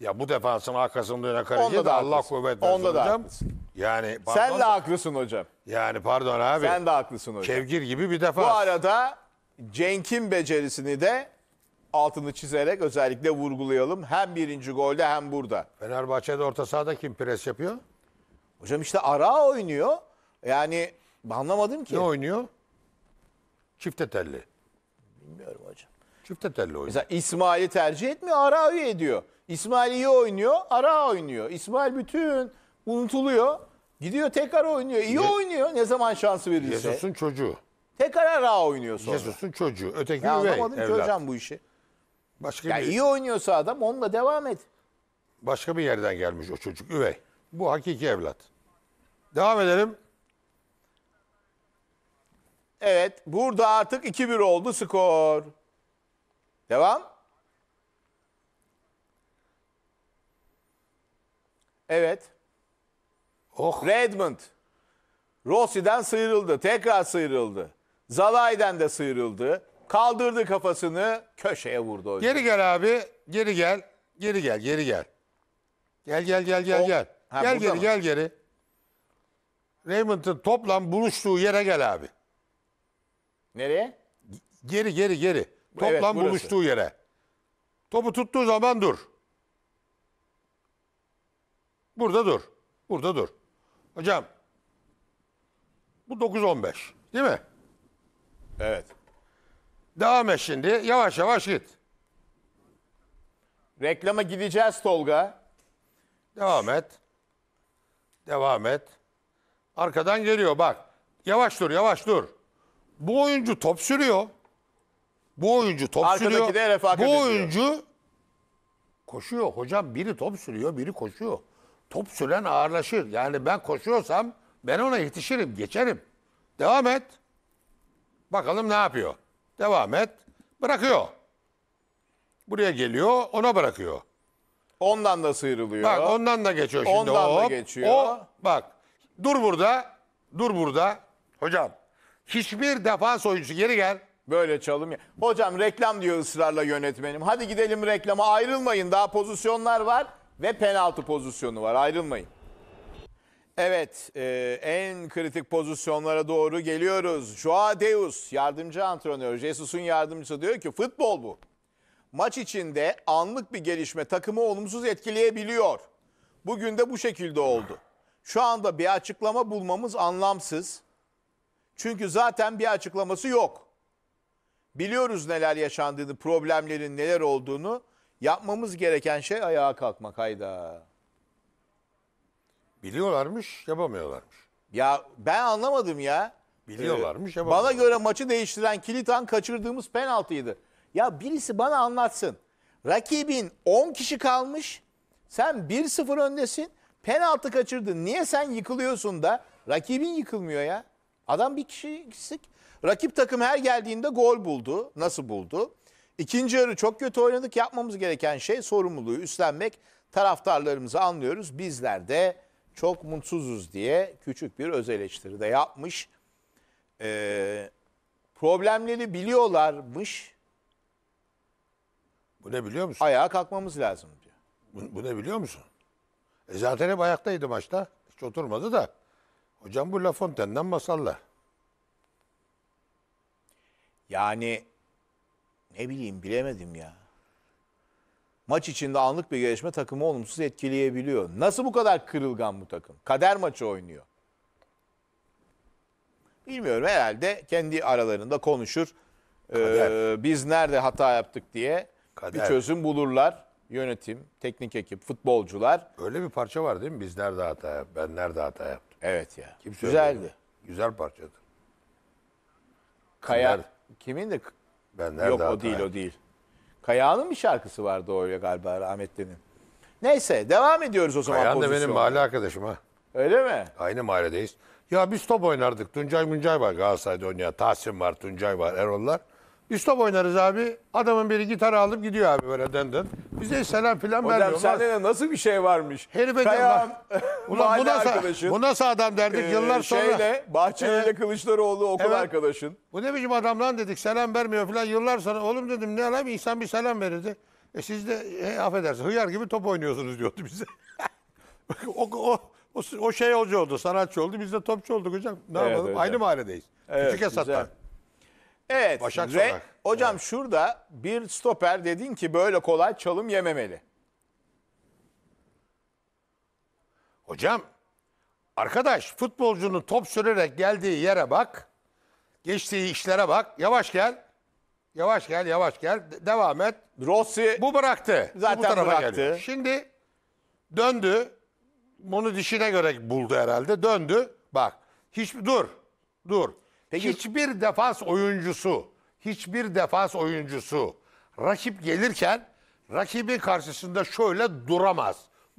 C: Ya bu defansın arkasında oynayan kaleciye Onda de Allah kuvvet versin Onda da hocam. haklısın. Yani pardon, Sen de
A: haklısın hocam.
C: yani pardon abi. Sen de haklısın hocam. Kevgir gibi bir
A: defans. Bu arada Cenk'in becerisini de altını çizerek özellikle vurgulayalım. Hem birinci golde hem burada.
C: Fenerbahçe'de orta sahada kim pres yapıyor?
A: Hocam işte ara oynuyor. Yani anlamadım ki. Ne oynuyor? Çift telli. Bilmiyorum hocam. Çift telli oynuyor. Mesela İsmail'i tercih etmiyor, Arao'yu ediyor. İsmail iyi oynuyor, Ara oynuyor. İsmail bütün unutuluyor. Gidiyor tekrar oynuyor. İyi Ye- oynuyor ne zaman şansı verilirse. Jesus'un
C: çocuğu. Tekrar Ara oynuyor sonra. Jesus'un çocuğu. Öteki Ya üvey. anlamadım ki hocam
A: bu işi. Başka ya bir, iyi
C: oynuyorsa adam
A: onunla devam et.
C: Başka bir yerden gelmiş o çocuk üvey. Bu hakiki evlat. Devam edelim.
A: Evet burada artık 2-1 oldu skor. Devam. Evet. Oh. Redmond. Rossi'den sıyrıldı. Tekrar sıyrıldı. Zalay'den de sıyrıldı. Kaldırdı kafasını köşeye vurdu oyuncu.
C: Geri gel abi. Geri gel. Geri gel. Geri gel. Gel gel gel gel O- gel. Ha, gel geri mı? gel geri. Raymond'ın toplam buluştuğu yere gel abi. Nereye? Geri geri geri. Evet, Toplam burası. buluştuğu yere. Topu tuttuğu zaman dur. Burada dur. Burada dur. Hocam. Bu 9-15. Değil mi? Evet. Devam et şimdi. Yavaş yavaş git. Reklama gideceğiz Tolga. Devam et. Devam et. Arkadan geliyor bak. Yavaş dur yavaş dur. Bu oyuncu top sürüyor. Bu oyuncu top Arkadaki sürüyor. de refakat Bu ediyor. oyuncu koşuyor. Hocam biri top sürüyor biri koşuyor. Top süren ağırlaşır. Yani ben koşuyorsam ben ona yetişirim geçerim. Devam et. Bakalım ne yapıyor. Devam et. Bırakıyor. Buraya geliyor, ona bırakıyor. Ondan da sıyrılıyor. Bak ondan da geçiyor şimdi. Ondan Hop, da geçiyor. O, bak dur burada, dur burada. Hocam hiçbir defans
A: oyuncusu geri gel. Böyle çalım ya. Hocam reklam diyor ısrarla yönetmenim. Hadi gidelim reklama ayrılmayın. Daha pozisyonlar var ve penaltı pozisyonu var. Ayrılmayın. Evet e, en kritik pozisyonlara doğru geliyoruz. Joao Deus yardımcı antrenör Jesus'un yardımcısı diyor ki futbol bu. Maç içinde anlık bir gelişme takımı olumsuz etkileyebiliyor. Bugün de bu şekilde oldu. Şu anda bir açıklama bulmamız anlamsız. Çünkü zaten bir açıklaması yok. Biliyoruz neler yaşandığını, problemlerin neler olduğunu. Yapmamız gereken şey ayağa kalkmak. Hayda. Biliyorlarmış, yapamıyorlarmış. Ya ben anlamadım ya. Biliyorlarmış, ee, yapamıyorlarmış. Bana göre maçı değiştiren kilit an kaçırdığımız penaltıydı. Ya birisi bana anlatsın. Rakibin 10 kişi kalmış. Sen 1-0 öndesin. Penaltı kaçırdın. Niye sen yıkılıyorsun da rakibin yıkılmıyor ya? Adam bir kişi eksik. Rakip takım her geldiğinde gol buldu. Nasıl buldu? İkinci yarı çok kötü oynadık. Yapmamız gereken şey sorumluluğu üstlenmek. Taraftarlarımızı anlıyoruz. Bizler de çok mutsuzuz diye küçük bir öz eleştiri de yapmış. Ee,
C: problemleri biliyorlarmış. Bu ne biliyor musun? Ayağa kalkmamız lazım diyor. Bu, bu ne biliyor musun? E zaten hep ayaktaydı maçta. Hiç oturmadı da. Hocam bu La Fontaine'den masallar. Yani ne bileyim bilemedim ya
A: maç içinde anlık bir gelişme takımı olumsuz etkileyebiliyor. Nasıl bu kadar kırılgan bu takım? Kader maçı oynuyor. Bilmiyorum herhalde kendi aralarında konuşur. Ee, biz nerede hata yaptık diye Kader. bir çözüm bulurlar.
C: Yönetim, teknik ekip, futbolcular. Öyle bir parça var değil mi? Biz nerede hata yaptık? Ben nerede hata yaptım? Evet ya. Kim Güzeldi. Güzel parçadı.
A: Kaya Kimler- kimin de
C: Ben nerede Yok hata o değil yaptım? o
A: değil. Kayağan'ın bir şarkısı vardı
C: öyle galiba rahmetli'nin. Neyse devam ediyoruz o zaman Kayan da benim pozisyonda. mahalle arkadaşım ha. Öyle mi? Aynı mahalledeyiz. Ya biz top oynardık. Tuncay Muncay var Galatasaray'da oynayan. Tahsin var, Tuncay var, Erol'lar. Biz oynarız abi. Adamın biri gitar alıp gidiyor abi böyle denden. Bize selam filan vermiyor. Hocam sende nasıl bir şey varmış? Herife Kayağım, ulan bu nasıl, arkadaşın bu nasıl adam derdik ee, yıllar sonra. Şeyle, Bahçeli ile Kılıçdaroğlu okul evet, arkadaşın. Bu ne biçim adam lan dedik selam vermiyor filan yıllar sonra. Oğlum dedim ne lan insan bir selam verirdi. E siz de e, affedersin hıyar gibi top oynuyorsunuz diyordu bize. o, o, o, o şey olcu oldu sanatçı oldu biz de topçu olduk hocam. Ne evet, yapalım hocam. aynı mahalledeyiz. Evet, Küçük Esat'tan. Güzel.
A: Evet. Başak Re, Hocam evet. şurada bir stoper dedin ki böyle kolay çalım
C: yememeli. Hocam arkadaş futbolcunun top sürerek geldiği yere bak. Geçtiği işlere bak. Yavaş gel. Yavaş gel, yavaş gel. De devam et. Rossi bu bıraktı. Zaten bu tarafa bıraktı. Geliyor. Şimdi döndü. Bunu dişine göre buldu herhalde. Döndü. Bak. Hiç dur. Dur. Peki. Hiçbir defans oyuncusu, hiçbir defans oyuncusu rakip gelirken rakibi karşısında şöyle duramaz.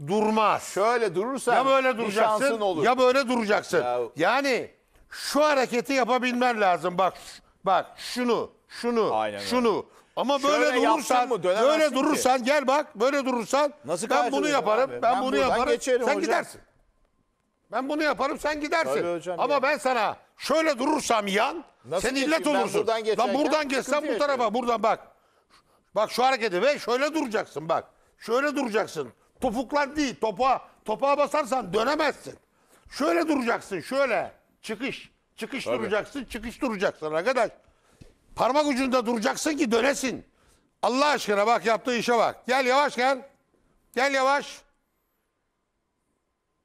C: Durmaz. Şöyle durursan ya böyle duracaksın olur. ya böyle duracaksın. Ya. Yani şu hareketi yapabilmen lazım. Bak bak şunu, şunu, Aynen şunu. Öyle. Ama böyle Şöyle durursan, mı, böyle durursan ki. gel bak, böyle durursan Nasıl ben bunu yaparım, ben, ben bunu yaparım, sen hocam. gidersin. Ben bunu yaparım, sen gidersin. Ama ya. ben sana şöyle durursam yan Nasıl sen illet olursun. buradan Lan buradan geçsen bu tarafa yaşarım. buradan bak. Bak şu hareketi ve şöyle duracaksın bak. Şöyle duracaksın. Topuklar değil topa. Topa basarsan dönemezsin. Şöyle duracaksın şöyle. Çıkış. Çıkış Tabii. duracaksın. Çıkış duracaksın arkadaş. Parmak ucunda duracaksın ki dönesin. Allah aşkına bak yaptığı işe bak. Gel yavaş gel. Gel yavaş.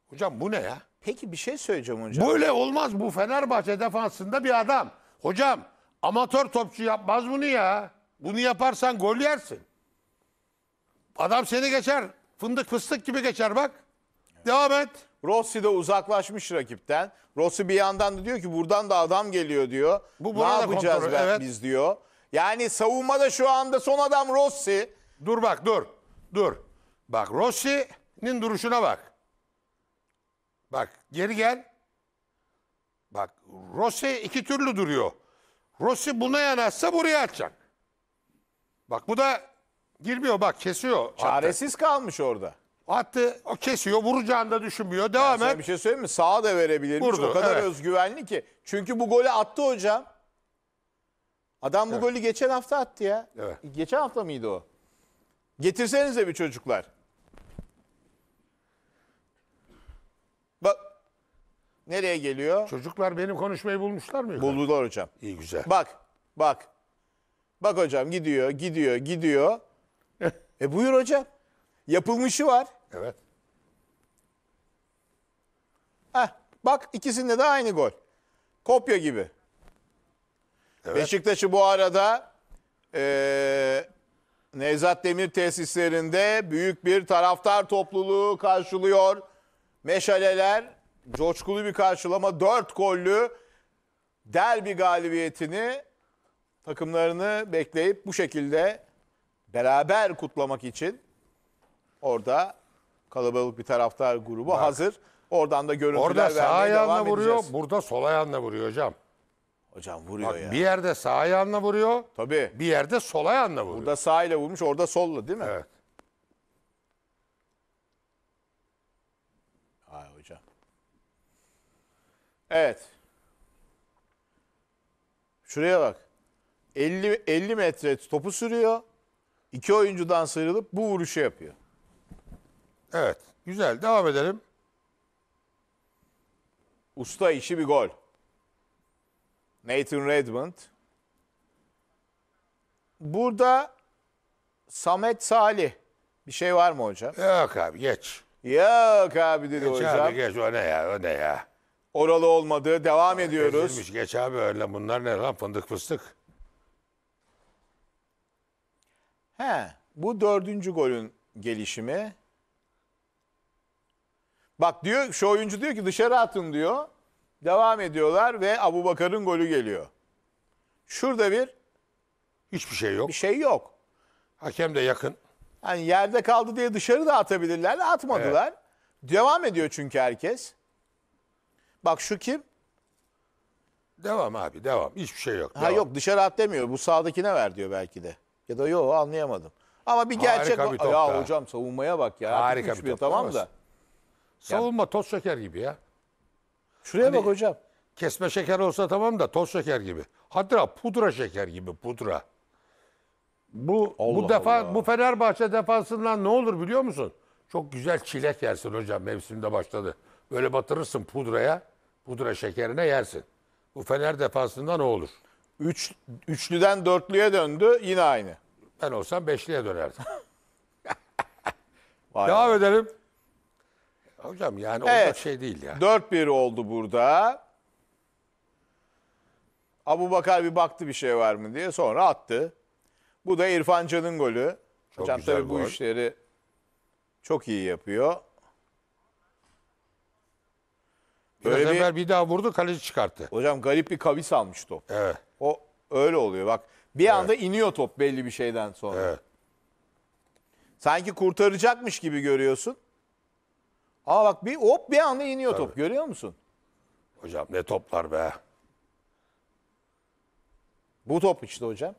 C: Hocam bu ne ya? Peki bir şey söyleyeceğim hocam. Böyle olmaz bu Fenerbahçe defansında bir adam. Hocam amatör topçu yapmaz bunu ya. Bunu yaparsan gol yersin. Adam seni geçer. Fındık fıstık gibi geçer bak. Devam et. Rossi de
A: uzaklaşmış rakipten. Rossi bir yandan da diyor ki buradan da adam geliyor diyor. Bu ne buna da yapacağız kontrol, ben, evet.
C: biz diyor. Yani savunmada şu anda son adam Rossi. Dur bak dur. Dur. Bak Rossi'nin duruşuna bak. Bak geri gel. Bak Rossi iki türlü duruyor. Rossi buna yanaşsa buraya atacak. Bak bu da girmiyor bak kesiyor. Çaresiz hatta. kalmış orada. Attı o kesiyor vuracağını da düşünmüyor devam et. Bir şey söyleyeyim
A: mi? Sağa da verebilirmiş Vurdu, o kadar evet. özgüvenli ki. Çünkü bu golü attı hocam. Adam bu evet. golü geçen hafta attı ya. Evet. Geçen hafta mıydı o? Getirsenize
C: bir çocuklar. Nereye geliyor? Çocuklar benim konuşmayı bulmuşlar mı? Buldular hocam. İyi güzel. Bak,
A: bak. Bak hocam gidiyor, gidiyor, gidiyor. e buyur hocam. Yapılmışı var. Evet. Heh, bak ikisinde de aynı gol. Kopya gibi. Evet. Beşiktaş'ı bu arada eee Nevzat Demir tesislerinde büyük bir taraftar topluluğu karşılıyor. Meşaleler coşkulu bir karşılama 4 gollü derbi galibiyetini takımlarını bekleyip bu şekilde beraber kutlamak için orada kalabalık bir taraftar grubu Bak. hazır. Oradan da görüntüler Orada sağ vermeye devam vuruyor, edeceğiz.
C: burada sol ayağınla vuruyor hocam. Hocam vuruyor Bak, ya. bir yerde sağ ayağınla vuruyor, Tabii. bir yerde sol ayağınla vuruyor. Burada sağ ile vurmuş, orada solla değil mi? Evet.
A: Evet. Şuraya bak. 50, 50 metre topu sürüyor. İki oyuncudan sıyrılıp bu vuruşu yapıyor. Evet. Güzel. Devam edelim. Usta işi bir gol. Nathan Redmond. Burada Samet Salih. Bir şey var mı hocam?
C: Yok abi geç. Yok abi dedi geç hocam. Abi, geç o ne ya o ne ya. Oralı olmadı. Devam ediyoruz. Ezilmiş geç abi öyle bunlar ne lan fındık fıstık.
A: He, bu dördüncü golün gelişimi. Bak diyor şu oyuncu diyor ki dışarı atın diyor. Devam ediyorlar ve Abu Bakar'ın golü geliyor. Şurada bir Hiçbir şey yok. bir şey yok. Hakem de yakın. Yani yerde kaldı diye dışarı da atabilirler. Atmadılar. Devam ediyor çünkü herkes. Bak şu kim?
C: Devam abi devam. Hiçbir şey yok. Ha devam. yok
A: dışarı at demiyor. Bu sağdakine ver diyor belki de. Ya da yok anlayamadım. Ama bir gerçek Harika bir top ya daha. hocam savunmaya bak ya. Harika Hiçbir bir top. Tamam da.
C: Savunma toz şeker gibi ya. Şuraya Hani- bak hocam. Kesme şeker olsa tamam da toz şeker gibi. Hatta pudra şeker gibi pudra. Bu bu defa Allah. bu Fenerbahçe defansından ne olur biliyor musun? Çok güzel çilek yersin hocam mevsimde başladı. Böyle batırırsın pudraya pudra şekerine yersin. Bu Fener defasında ne olur? Üç, üçlüden dörtlüye döndü yine aynı. Ben olsam beşliye dönerdim. Vay Devam be. edelim. Hocam yani evet, olacak şey değil ya.
A: 4-1 oldu burada. Abu Bakar bir baktı bir şey var mı diye sonra attı. Bu da İrfan Can'ın golü. Çok Hocam tabii bu işleri çok iyi yapıyor. Böyle Biraz bir... evvel bir daha vurdu kaleci çıkarttı. Hocam garip bir kavis almış top. Evet. O öyle oluyor bak. Bir evet. anda iniyor top belli bir şeyden sonra. Evet. Sanki kurtaracakmış gibi görüyorsun. Aa bak bir hop bir anda iniyor Tabii. top görüyor
C: musun? Hocam ne toplar be. Bu top işte hocam.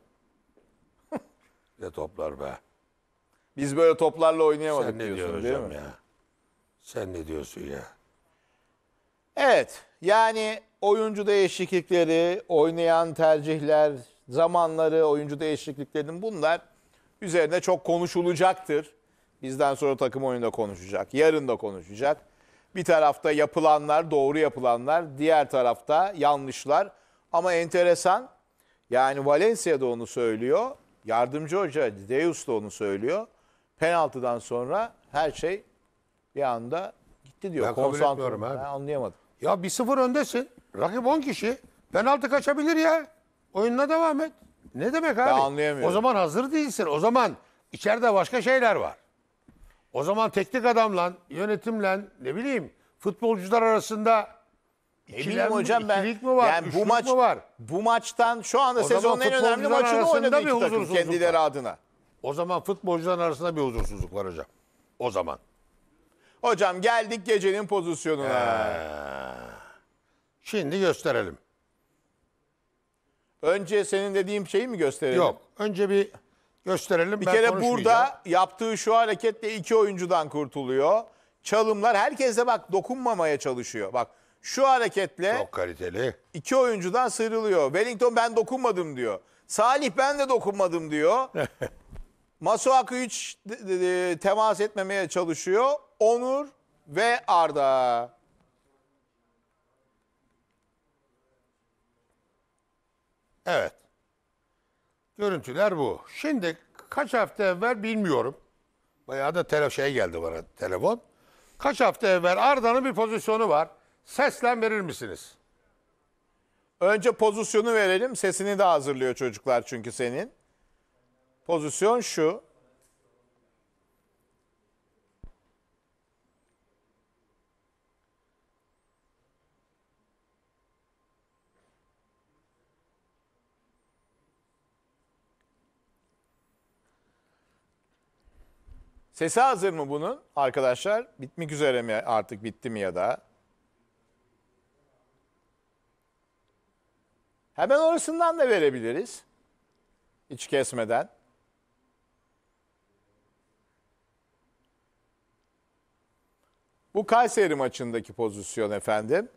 C: ne toplar be. Biz böyle toplarla oynayamadık Sen ne diyorsun, diyorsun hocam değil mi? ya? Sen ne diyorsun ya?
A: Evet yani oyuncu değişiklikleri, oynayan tercihler, zamanları, oyuncu değişikliklerinin bunlar üzerine çok konuşulacaktır. Bizden sonra takım oyunda konuşacak, yarın da konuşacak. Bir tarafta yapılanlar, doğru yapılanlar, diğer tarafta yanlışlar. Ama enteresan, yani Valencia da onu söylüyor, yardımcı hoca Deus da onu söylüyor.
C: Penaltıdan sonra her şey bir anda gitti diyor. Ben kabul etmiyorum abi. Ben anlayamadım. Ya bir sıfır öndesin. Rakip 10 kişi. Penaltı kaçabilir ya. Oyunla devam et. Ne demek abi? Ben anlayamıyorum. O zaman hazır değilsin. O zaman içeride başka şeyler var. O zaman teknik adamla, yönetimle, ne bileyim futbolcular arasında İkilen, hocam ben mi var? Yani bu maç var? bu maçtan şu anda o sezonun en önemli maçını oynadı bir takım kendileri var. adına. O zaman futbolcular arasında bir huzursuzluk var hocam. O zaman. Hocam geldik gecenin pozisyonuna. Ee... Şimdi gösterelim. Önce
A: senin dediğim şeyi mi gösterelim? Yok.
C: Önce bir gösterelim. Bir ben kere burada
A: yaptığı şu hareketle iki oyuncudan kurtuluyor. Çalımlar herkese bak dokunmamaya çalışıyor. Bak şu hareketle Çok
C: kaliteli.
A: iki oyuncudan sıyrılıyor. Wellington ben dokunmadım diyor. Salih ben de dokunmadım diyor. Masuaku hiç temas etmemeye çalışıyor. Onur ve Arda.
C: Evet. Görüntüler bu. Şimdi kaç hafta evvel bilmiyorum. Bayağı da tele şey geldi bana telefon. Kaç hafta evvel Arda'nın bir pozisyonu var. Seslen verir misiniz? Önce pozisyonu verelim. Sesini de hazırlıyor
A: çocuklar çünkü senin. Pozisyon şu. Sesi hazır mı bunun arkadaşlar? Bitmek üzere mi artık bitti mi ya da? Hemen orasından da verebiliriz. Hiç kesmeden. Bu Kayseri maçındaki pozisyon efendim.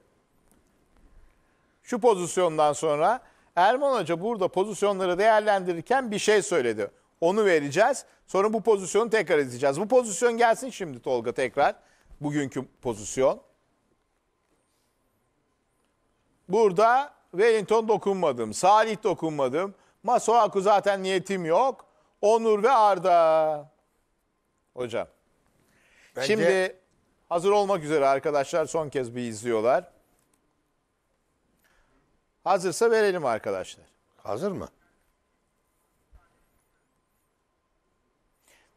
A: Şu pozisyondan sonra Erman Hoca burada pozisyonları değerlendirirken bir şey söyledi. Onu vereceğiz. Sonra bu pozisyonu tekrar izleyeceğiz. Bu pozisyon gelsin şimdi Tolga tekrar. Bugünkü pozisyon. Burada Wellington dokunmadım. Salih dokunmadım. Masoaku zaten niyetim yok. Onur ve Arda. Hocam. Bence... Şimdi hazır olmak üzere arkadaşlar son kez bir izliyorlar. Hazırsa verelim arkadaşlar. Hazır mı?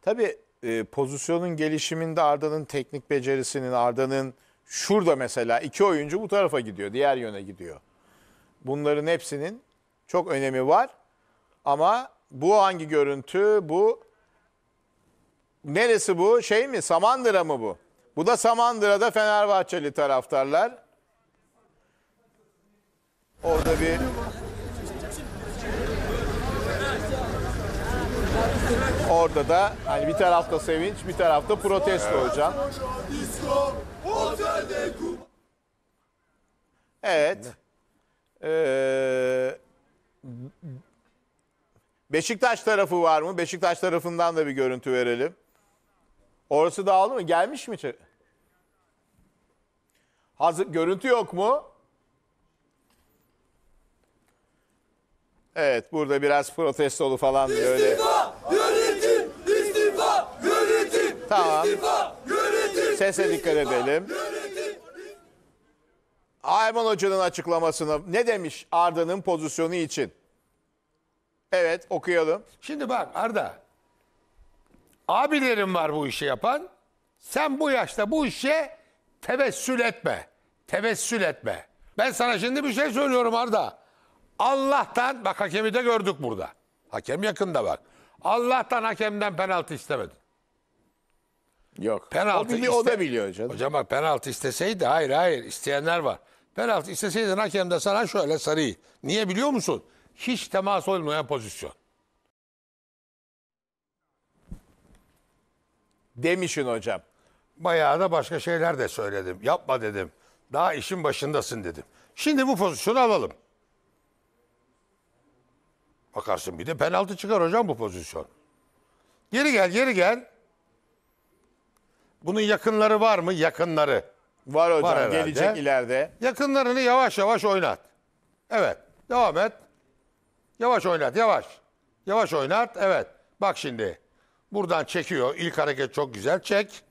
A: Tabii e, pozisyonun gelişiminde Arda'nın teknik becerisinin, Arda'nın şurada mesela iki oyuncu bu tarafa gidiyor, diğer yöne gidiyor. Bunların hepsinin çok önemi var. Ama bu hangi görüntü? Bu neresi bu? Şey mi? Samandıra mı bu? Bu da Samandıra'da Fenerbahçeli taraftarlar. Orada bir Orada da hani bir tarafta sevinç, bir tarafta protesto hocam. Evet. Ee, Beşiktaş tarafı var mı? Beşiktaş tarafından da bir görüntü verelim. Orası dağıldı mı? Gelmiş mi? Hazır, görüntü yok mu? Evet burada biraz protestolu falan böyle. Tamam.
C: İstifa, yönetim, Sese
A: dikkat edelim. Ayman Hoca'nın açıklamasını ne demiş Arda'nın pozisyonu için?
C: Evet okuyalım. Şimdi bak Arda. Abilerim var bu işi yapan. Sen bu yaşta bu işe tevessül etme. Tevessül etme. Ben sana şimdi bir şey söylüyorum Arda. Allah'tan bak hakemi de gördük burada. Hakem yakında bak. Allah'tan hakemden penaltı istemedin. Yok. Penaltı o, bili, o da biliyor canım. Hocam bak penaltı isteseydi hayır hayır isteyenler var. Penaltı isteseydin hakem de sana şöyle sarıyı. Niye biliyor musun? Hiç temas olmayan pozisyon. Demişin hocam. Bayağı da başka şeyler de söyledim. Yapma dedim. Daha işin başındasın dedim. Şimdi bu pozisyonu alalım. Bakarsın bir de penaltı çıkar hocam bu pozisyon. Geri gel, geri gel. Bunun yakınları var mı? Yakınları. Var hocam var gelecek ileride. Yakınlarını yavaş yavaş oynat. Evet. Devam et. Yavaş oynat. Yavaş. Yavaş oynat. Evet. Bak şimdi. Buradan çekiyor. İlk hareket çok güzel. Çek.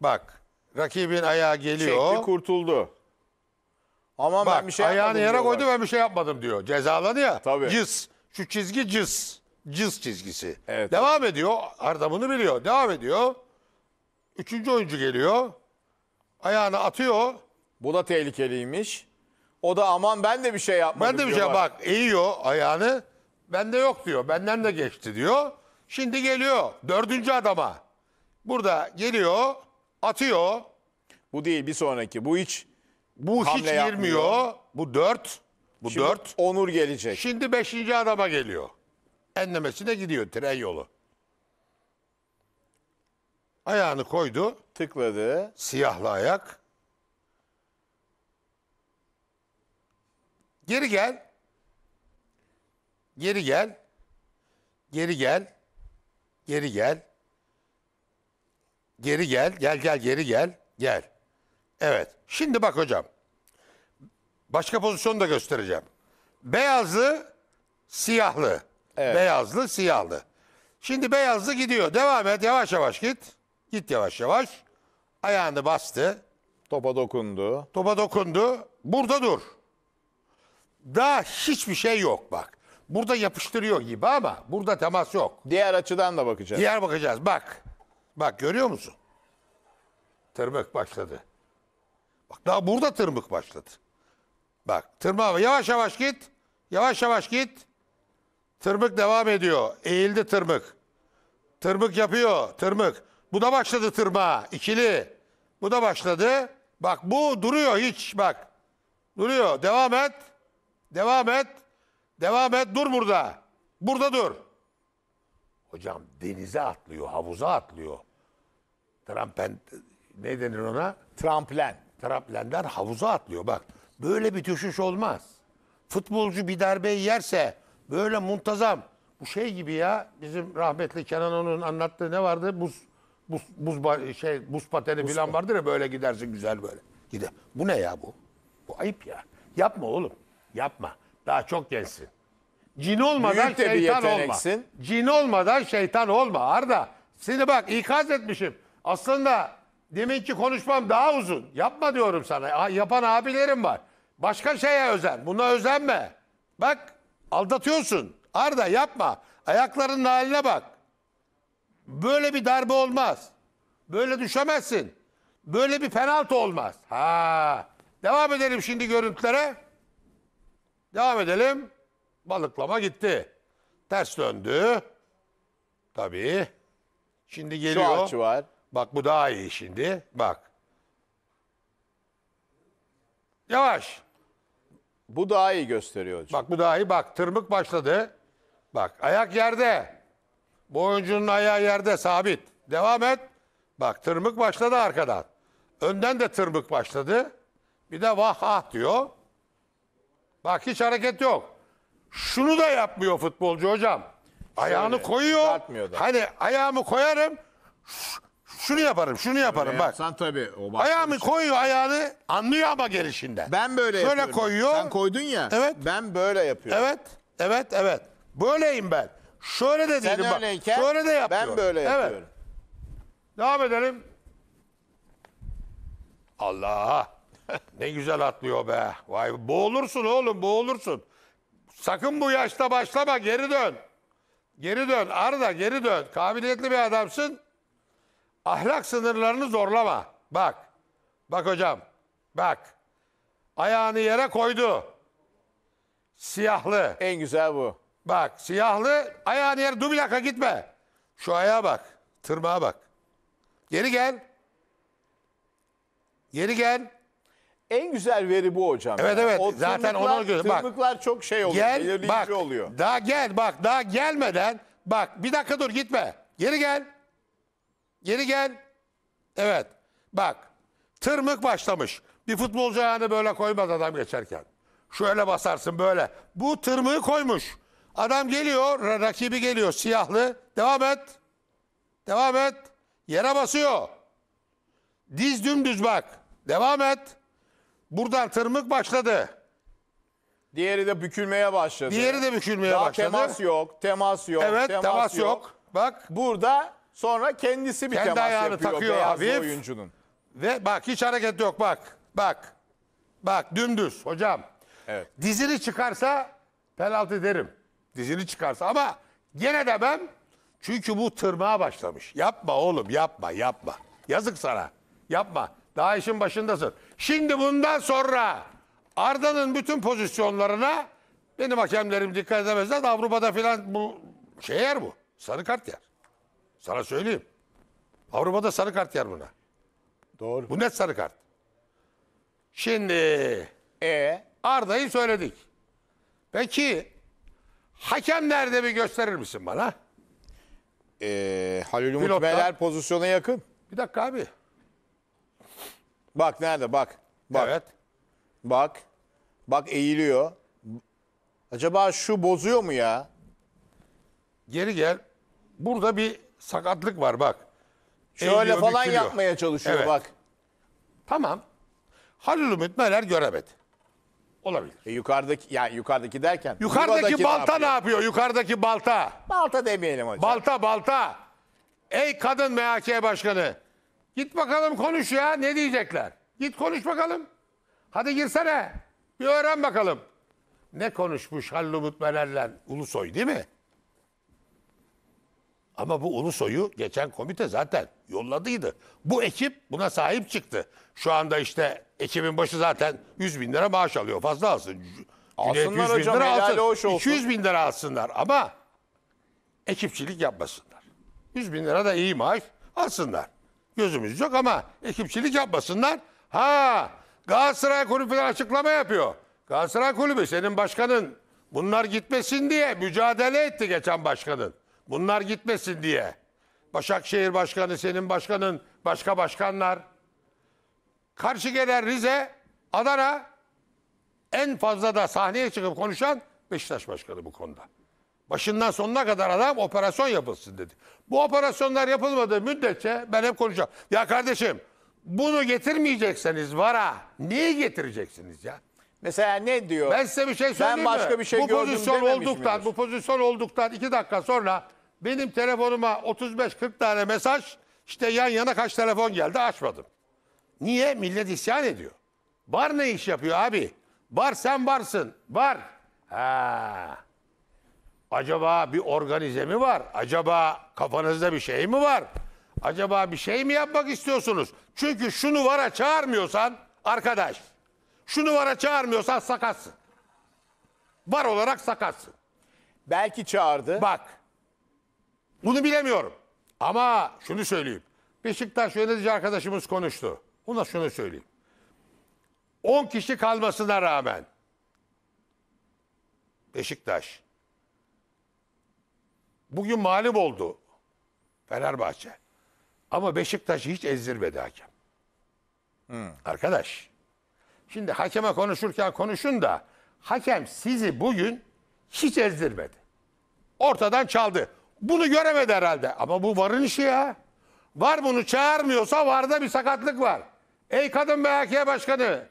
C: Bak. Rakibin ayağı geliyor. Çekti kurtuldu. Ama Bak, ben bir şey ayağını yere koydu ben bir şey yapmadım diyor. Cezalanı ya. Tabii. Cız. Şu çizgi cız. Cız çizgisi. Evet. Devam ediyor. Arda bunu biliyor. Devam ediyor. Üçüncü oyuncu geliyor. Ayağını atıyor. Bu da tehlikeliymiş. O da aman ben de bir şey yapmadım Ben de bir şey diyor, bak eğiyor ayağını. Bende yok diyor. Benden de geçti diyor. Şimdi geliyor dördüncü adama. Burada geliyor, atıyor. Bu değil bir sonraki. Bu hiç Bu Hamle hiç yapmıyor. girmiyor. Bu dört. Bu Şimdi dört. Onur gelecek. Şimdi beşinci adama geliyor. Enlemesine gidiyor tren yolu. Ayağını koydu. Tıkladı. Siyahlı ayak. Geri gel. Geri gel. Geri gel. Geri gel. Geri gel. Gel gel geri gel. Gel. Evet. Şimdi bak hocam. Başka pozisyonu da göstereceğim. Beyazlı, siyahlı. Evet. Beyazlı, siyahlı. Şimdi beyazlı gidiyor. Devam et. Yavaş yavaş git. Git yavaş yavaş. Ayağını bastı. Topa dokundu. Topa dokundu. Burada dur. Daha hiçbir şey yok bak. Burada yapıştırıyor gibi ama burada temas yok. Diğer açıdan da bakacağız. Diğer bakacağız bak. Bak görüyor musun? Tırmık başladı. Bak daha burada tırmık başladı. Bak tırmağı yavaş yavaş git. Yavaş yavaş git. Tırmık devam ediyor. Eğildi tırmık. Tırmık yapıyor. Tırmık. Bu da başladı tırma. ikili. Bu da başladı. Bak bu duruyor hiç bak. Duruyor. Devam et. Devam et. Devam et. Dur burada. Burada dur. Hocam denize atlıyor, havuza atlıyor. Trampen ne denir ona? Tramplen. Tramplenden havuza atlıyor bak. Böyle bir düşüş olmaz. Futbolcu bir darbe yerse böyle muntazam. Bu şey gibi ya bizim rahmetli Kenan Onur'un anlattığı ne vardı? Buz buz, buz şey buz pateni buz falan vardır ya böyle gidersin güzel böyle. Gide. Bu ne ya bu? Bu ayıp ya. Yapma oğlum. Yapma. Daha çok gelsin. Cin olmadan Büyük şeytan olma. Cin olmadan şeytan olma Arda. Seni bak ikaz etmişim. Aslında deminki konuşmam daha uzun. Yapma diyorum sana. Yapan abilerim var. Başka şeye özen. Buna özenme. Bak aldatıyorsun. Arda yapma. Ayaklarının haline bak. Böyle bir darbe olmaz. Böyle düşemezsin. Böyle bir penaltı olmaz. Ha. Devam edelim şimdi görüntülere. Devam edelim. Balıklama gitti. Ters döndü. Tabii. Şimdi geliyor. Şu var. Bak bu daha iyi şimdi. Bak. Yavaş. Bu daha iyi gösteriyor hocam. Bak bu daha iyi. Bak tırmık başladı. Bak ayak yerde. Bu oyuncunun ayağı yerde sabit. Devam et. Bak tırmık başladı arkadan. Önden de tırmık başladı. Bir de vah ah diyor. Bak hiç hareket yok. Şunu da yapmıyor futbolcu hocam. Ayağını Şöyle, koyuyor. Hani ayağımı koyarım. Şunu yaparım, şunu yaparım bak. Sen tabii o Ayağımı bir şey. koyuyor ayağını. Anlıyor ama gelişinden. Ben böyle Şöyle yapıyorum. koyuyor. Sen koydun ya. Evet. Ben böyle yapıyorum. Evet, evet, evet. Böyleyim ben. Şöyle de Sen değilim bak. Şöyle de yapıyorum. ben böyle yapıyorum. Evet. Devam edelim. Allah! Ne güzel atlıyor be. Vay boğulursun oğlum boğulursun. Sakın bu yaşta başlama geri dön. Geri dön Arda geri dön. Kabiliyetli bir adamsın. Ahlak sınırlarını zorlama. Bak. Bak hocam. Bak. Ayağını yere koydu. Siyahlı. En güzel bu. Bak siyahlı ayağın yer dur bir dakika gitme. Şu ayağa bak. Tırmağa bak. Geri gel. Geri gel. En güzel veri
A: bu hocam. Evet evet O zaten onu ona göre- bak.
C: Tırnıklar çok şey oluyor. belirleyici Gel bak. oluyor. Daha gel bak daha gelmeden bak bir dakika dur gitme. Geri gel. Geri gel. Evet. Bak. Tırmık başlamış. Bir futbolcu ayağını böyle koymaz adam geçerken. Şöyle basarsın böyle. Bu tırmığı koymuş. Adam geliyor, rakibi geliyor siyahlı. Devam et. Devam et. Yere basıyor. Diz dümdüz bak. Devam et. Buradan tırmık başladı. Diğeri de bükülmeye başladı. Diğeri de bükülmeye Daha başladı. temas yok, temas yok, Evet, temas, yok. Bak Burada sonra kendisi bir Kendi temas yapıyor takıyor hafif. oyuncunun. ve bak hiç hareket yok bak. Bak. Bak dümdüz hocam. Evet. Dizini çıkarsa penaltı derim dizini çıkarsa ama gene de ben çünkü bu tırmağa başlamış. Yapma oğlum yapma yapma. Yazık sana. Yapma. Daha işin başındasın. Şimdi bundan sonra Arda'nın bütün pozisyonlarına benim hakemlerim dikkat edemezler. Avrupa'da filan bu şey yer bu. Sarı kart yer. Sana söyleyeyim. Avrupa'da sarı kart yer buna. Doğru. Bu net sarı kart. Şimdi e Arda'yı söyledik. Peki Hakem nerede bir gösterir misin bana? Ee, Halil Umut Pilotta. Meler pozisyona yakın. Bir dakika abi. Bak nerede bak. Bak. Evet. Bak. Bak eğiliyor. Acaba şu bozuyor mu ya? Geri gel. Burada bir sakatlık var bak.
A: Şöyle Eğiliyor, falan dökülüyor. yapmaya çalışıyor Evet. bak.
C: Tamam. Halil Umut Meler göremedi. Olabilir. E yukarıdaki yani yukarıdaki derken Yukarıdaki balta ne yapıyor? Yukarıdaki balta. Balta demeyelim hocam. Balta balta. Ey kadın MHK başkanı. Git bakalım konuş ya. Ne diyecekler? Git konuş bakalım. Hadi girsene. Bir öğren bakalım. Ne konuşmuş Halil Umut Meler'le Ulusoy değil mi? Ama bu Ulusoy'u geçen komite zaten yolladıydı. Bu ekip buna sahip çıktı. Şu anda işte ekibin başı zaten 100 bin lira maaş alıyor. Fazla alsın. Alsınlar 100 bin hocam, lira helali hoş alsın. olsun. 200 bin lira alsınlar ama ekipçilik yapmasınlar. 100 bin lira da iyi maaş alsınlar. Gözümüz yok ama ekipçilik yapmasınlar. Ha Galatasaray Kulübü falan açıklama yapıyor. Galatasaray Kulübü senin başkanın bunlar gitmesin diye mücadele etti geçen başkanın. Bunlar gitmesin diye. Başakşehir Başkanı, senin başkanın, başka başkanlar. Karşı gelen Rize, Adana en fazla da sahneye çıkıp konuşan Beşiktaş Başkanı bu konuda. Başından sonuna kadar adam operasyon yapılsın dedi. Bu operasyonlar yapılmadığı müddetçe ben hep konuşacağım. Ya kardeşim bunu getirmeyecekseniz vara niye getireceksiniz ya? Mesela ne diyor? Ben size bir şey söyleyeyim ben başka mi? bir şey bu gördüm pozisyon olduktan, midir? Bu pozisyon olduktan iki dakika sonra benim telefonuma 35-40 tane mesaj işte yan yana kaç telefon geldi açmadım. Niye? Millet isyan ediyor. Bar ne iş yapıyor abi? Bar sen varsın. Var. Ha. Acaba bir organize mi var? Acaba kafanızda bir şey mi var? Acaba bir şey mi yapmak istiyorsunuz? Çünkü şunu vara çağırmıyorsan arkadaş, şunu vara çağırmıyorsan sakatsın. Var olarak sakatsın. Belki çağırdı. Bak bunu bilemiyorum. Ama şunu söyleyeyim. Beşiktaş yönetici arkadaşımız konuştu. Ona şunu söyleyeyim. 10 kişi kalmasına rağmen Beşiktaş bugün mağlup oldu Fenerbahçe. Ama Beşiktaş hiç ezdirmedi hakem. Hmm. Arkadaş. Şimdi hakeme konuşurken konuşun da hakem sizi bugün hiç ezdirmedi. Ortadan çaldı. Bunu göremedi herhalde. Ama bu varın işi ya. Var bunu çağırmıyorsa varda bir sakatlık var. Ey kadın BHK başkanı.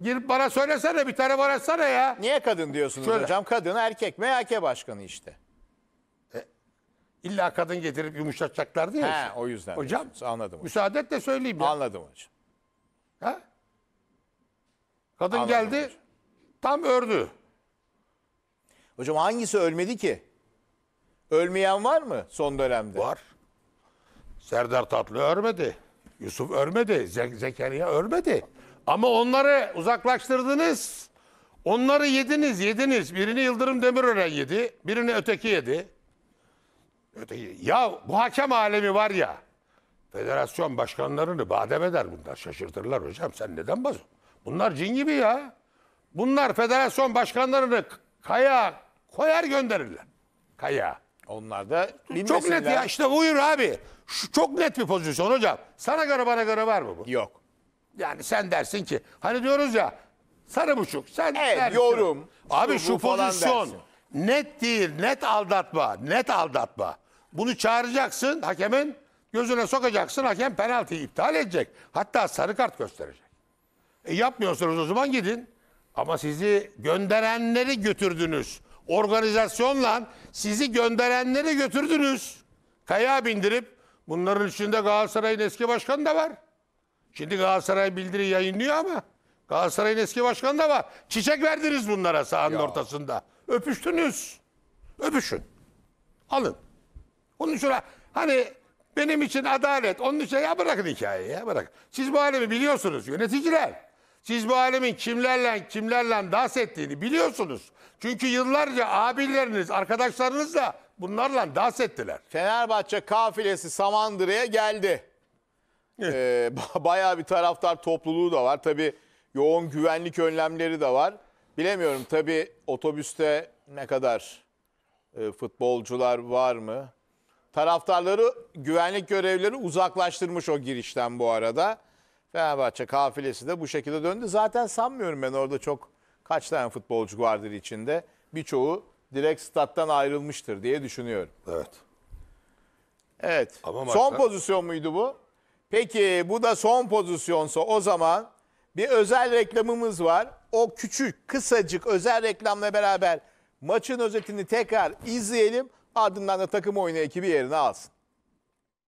C: Girip bana söylesene bir tane var etsene ya. Niye kadın diyorsunuz Şöyle. hocam? Kadın erkek MHK başkanı işte. E, illa kadın getirip yumuşatacaklar ya. He, işte. o yüzden. Hocam anladım Müsaade et de söyleyeyim ya. Anladım hocam. Ha? Kadın Anladım geldi hocam. tam ördü. Hocam hangisi ölmedi ki? Ölmeyen var mı son dönemde? Var. Serdar Tatlı örmedi. Yusuf örmedi. Zek Zekeriya örmedi. Ama onları uzaklaştırdınız. Onları yediniz, yediniz. Birini Yıldırım Demirören yedi, birini öteki yedi. Öteki. Ya bu hakem alemi var ya, federasyon başkanlarını badem eder bunlar. Şaşırtırlar hocam. Sen neden baz? Bunlar cin gibi ya. Bunlar federasyon başkanlarını kaya koyar gönderirler. Kaya. Onlar da Çok net ya işte buyur abi. Şu çok net bir pozisyon hocam. Sana göre bana göre var mı bu? Yok. Yani sen dersin ki hani diyoruz ya sarı buçuk sen Evet, dersin. yorum, Abi şu şu pozisyon net değil net aldatma net aldatma. Bunu çağıracaksın hakemin gözüne sokacaksın hakem penaltıyı iptal edecek. Hatta sarı kart gösterecek. E yapmıyorsunuz o zaman gidin. Ama sizi gönderenleri götürdünüz organizasyonla sizi gönderenleri götürdünüz. Kaya bindirip bunların içinde Galatasaray'ın eski başkanı da var. Şimdi Galatasaray bildiri yayınlıyor ama Galatasaray'ın eski başkanı da var. Çiçek verdiniz bunlara sahanın ya. ortasında. Öpüştünüz. Öpüşün. Alın. Onun için hani benim için adalet. Onun için ya bırakın hikayeyi ya bırak. Siz bu alemi biliyorsunuz yöneticiler. Siz bu alemin kimlerle kimlerle dans ettiğini biliyorsunuz. Çünkü yıllarca abileriniz, arkadaşlarınız da bunlarla dans ettiler. Fenerbahçe kafilesi Samandıra'ya geldi.
A: ee, bayağı bir taraftar topluluğu da var. Tabii yoğun güvenlik önlemleri de var. Bilemiyorum tabii otobüste ne kadar e, futbolcular var mı? Taraftarları güvenlik görevlileri uzaklaştırmış o girişten bu arada. Fenerbahçe kafilesi de bu şekilde döndü. Zaten sanmıyorum ben orada çok kaç tane futbolcu vardır içinde. Birçoğu direkt stat'tan ayrılmıştır diye düşünüyorum. Evet. Evet. Ama maçta... Son pozisyon muydu bu? Peki bu da son pozisyonsa o zaman bir özel reklamımız var. O küçük, kısacık özel reklamla beraber maçın özetini tekrar izleyelim. Ardından da takım oyunu ekibi yerine alsın.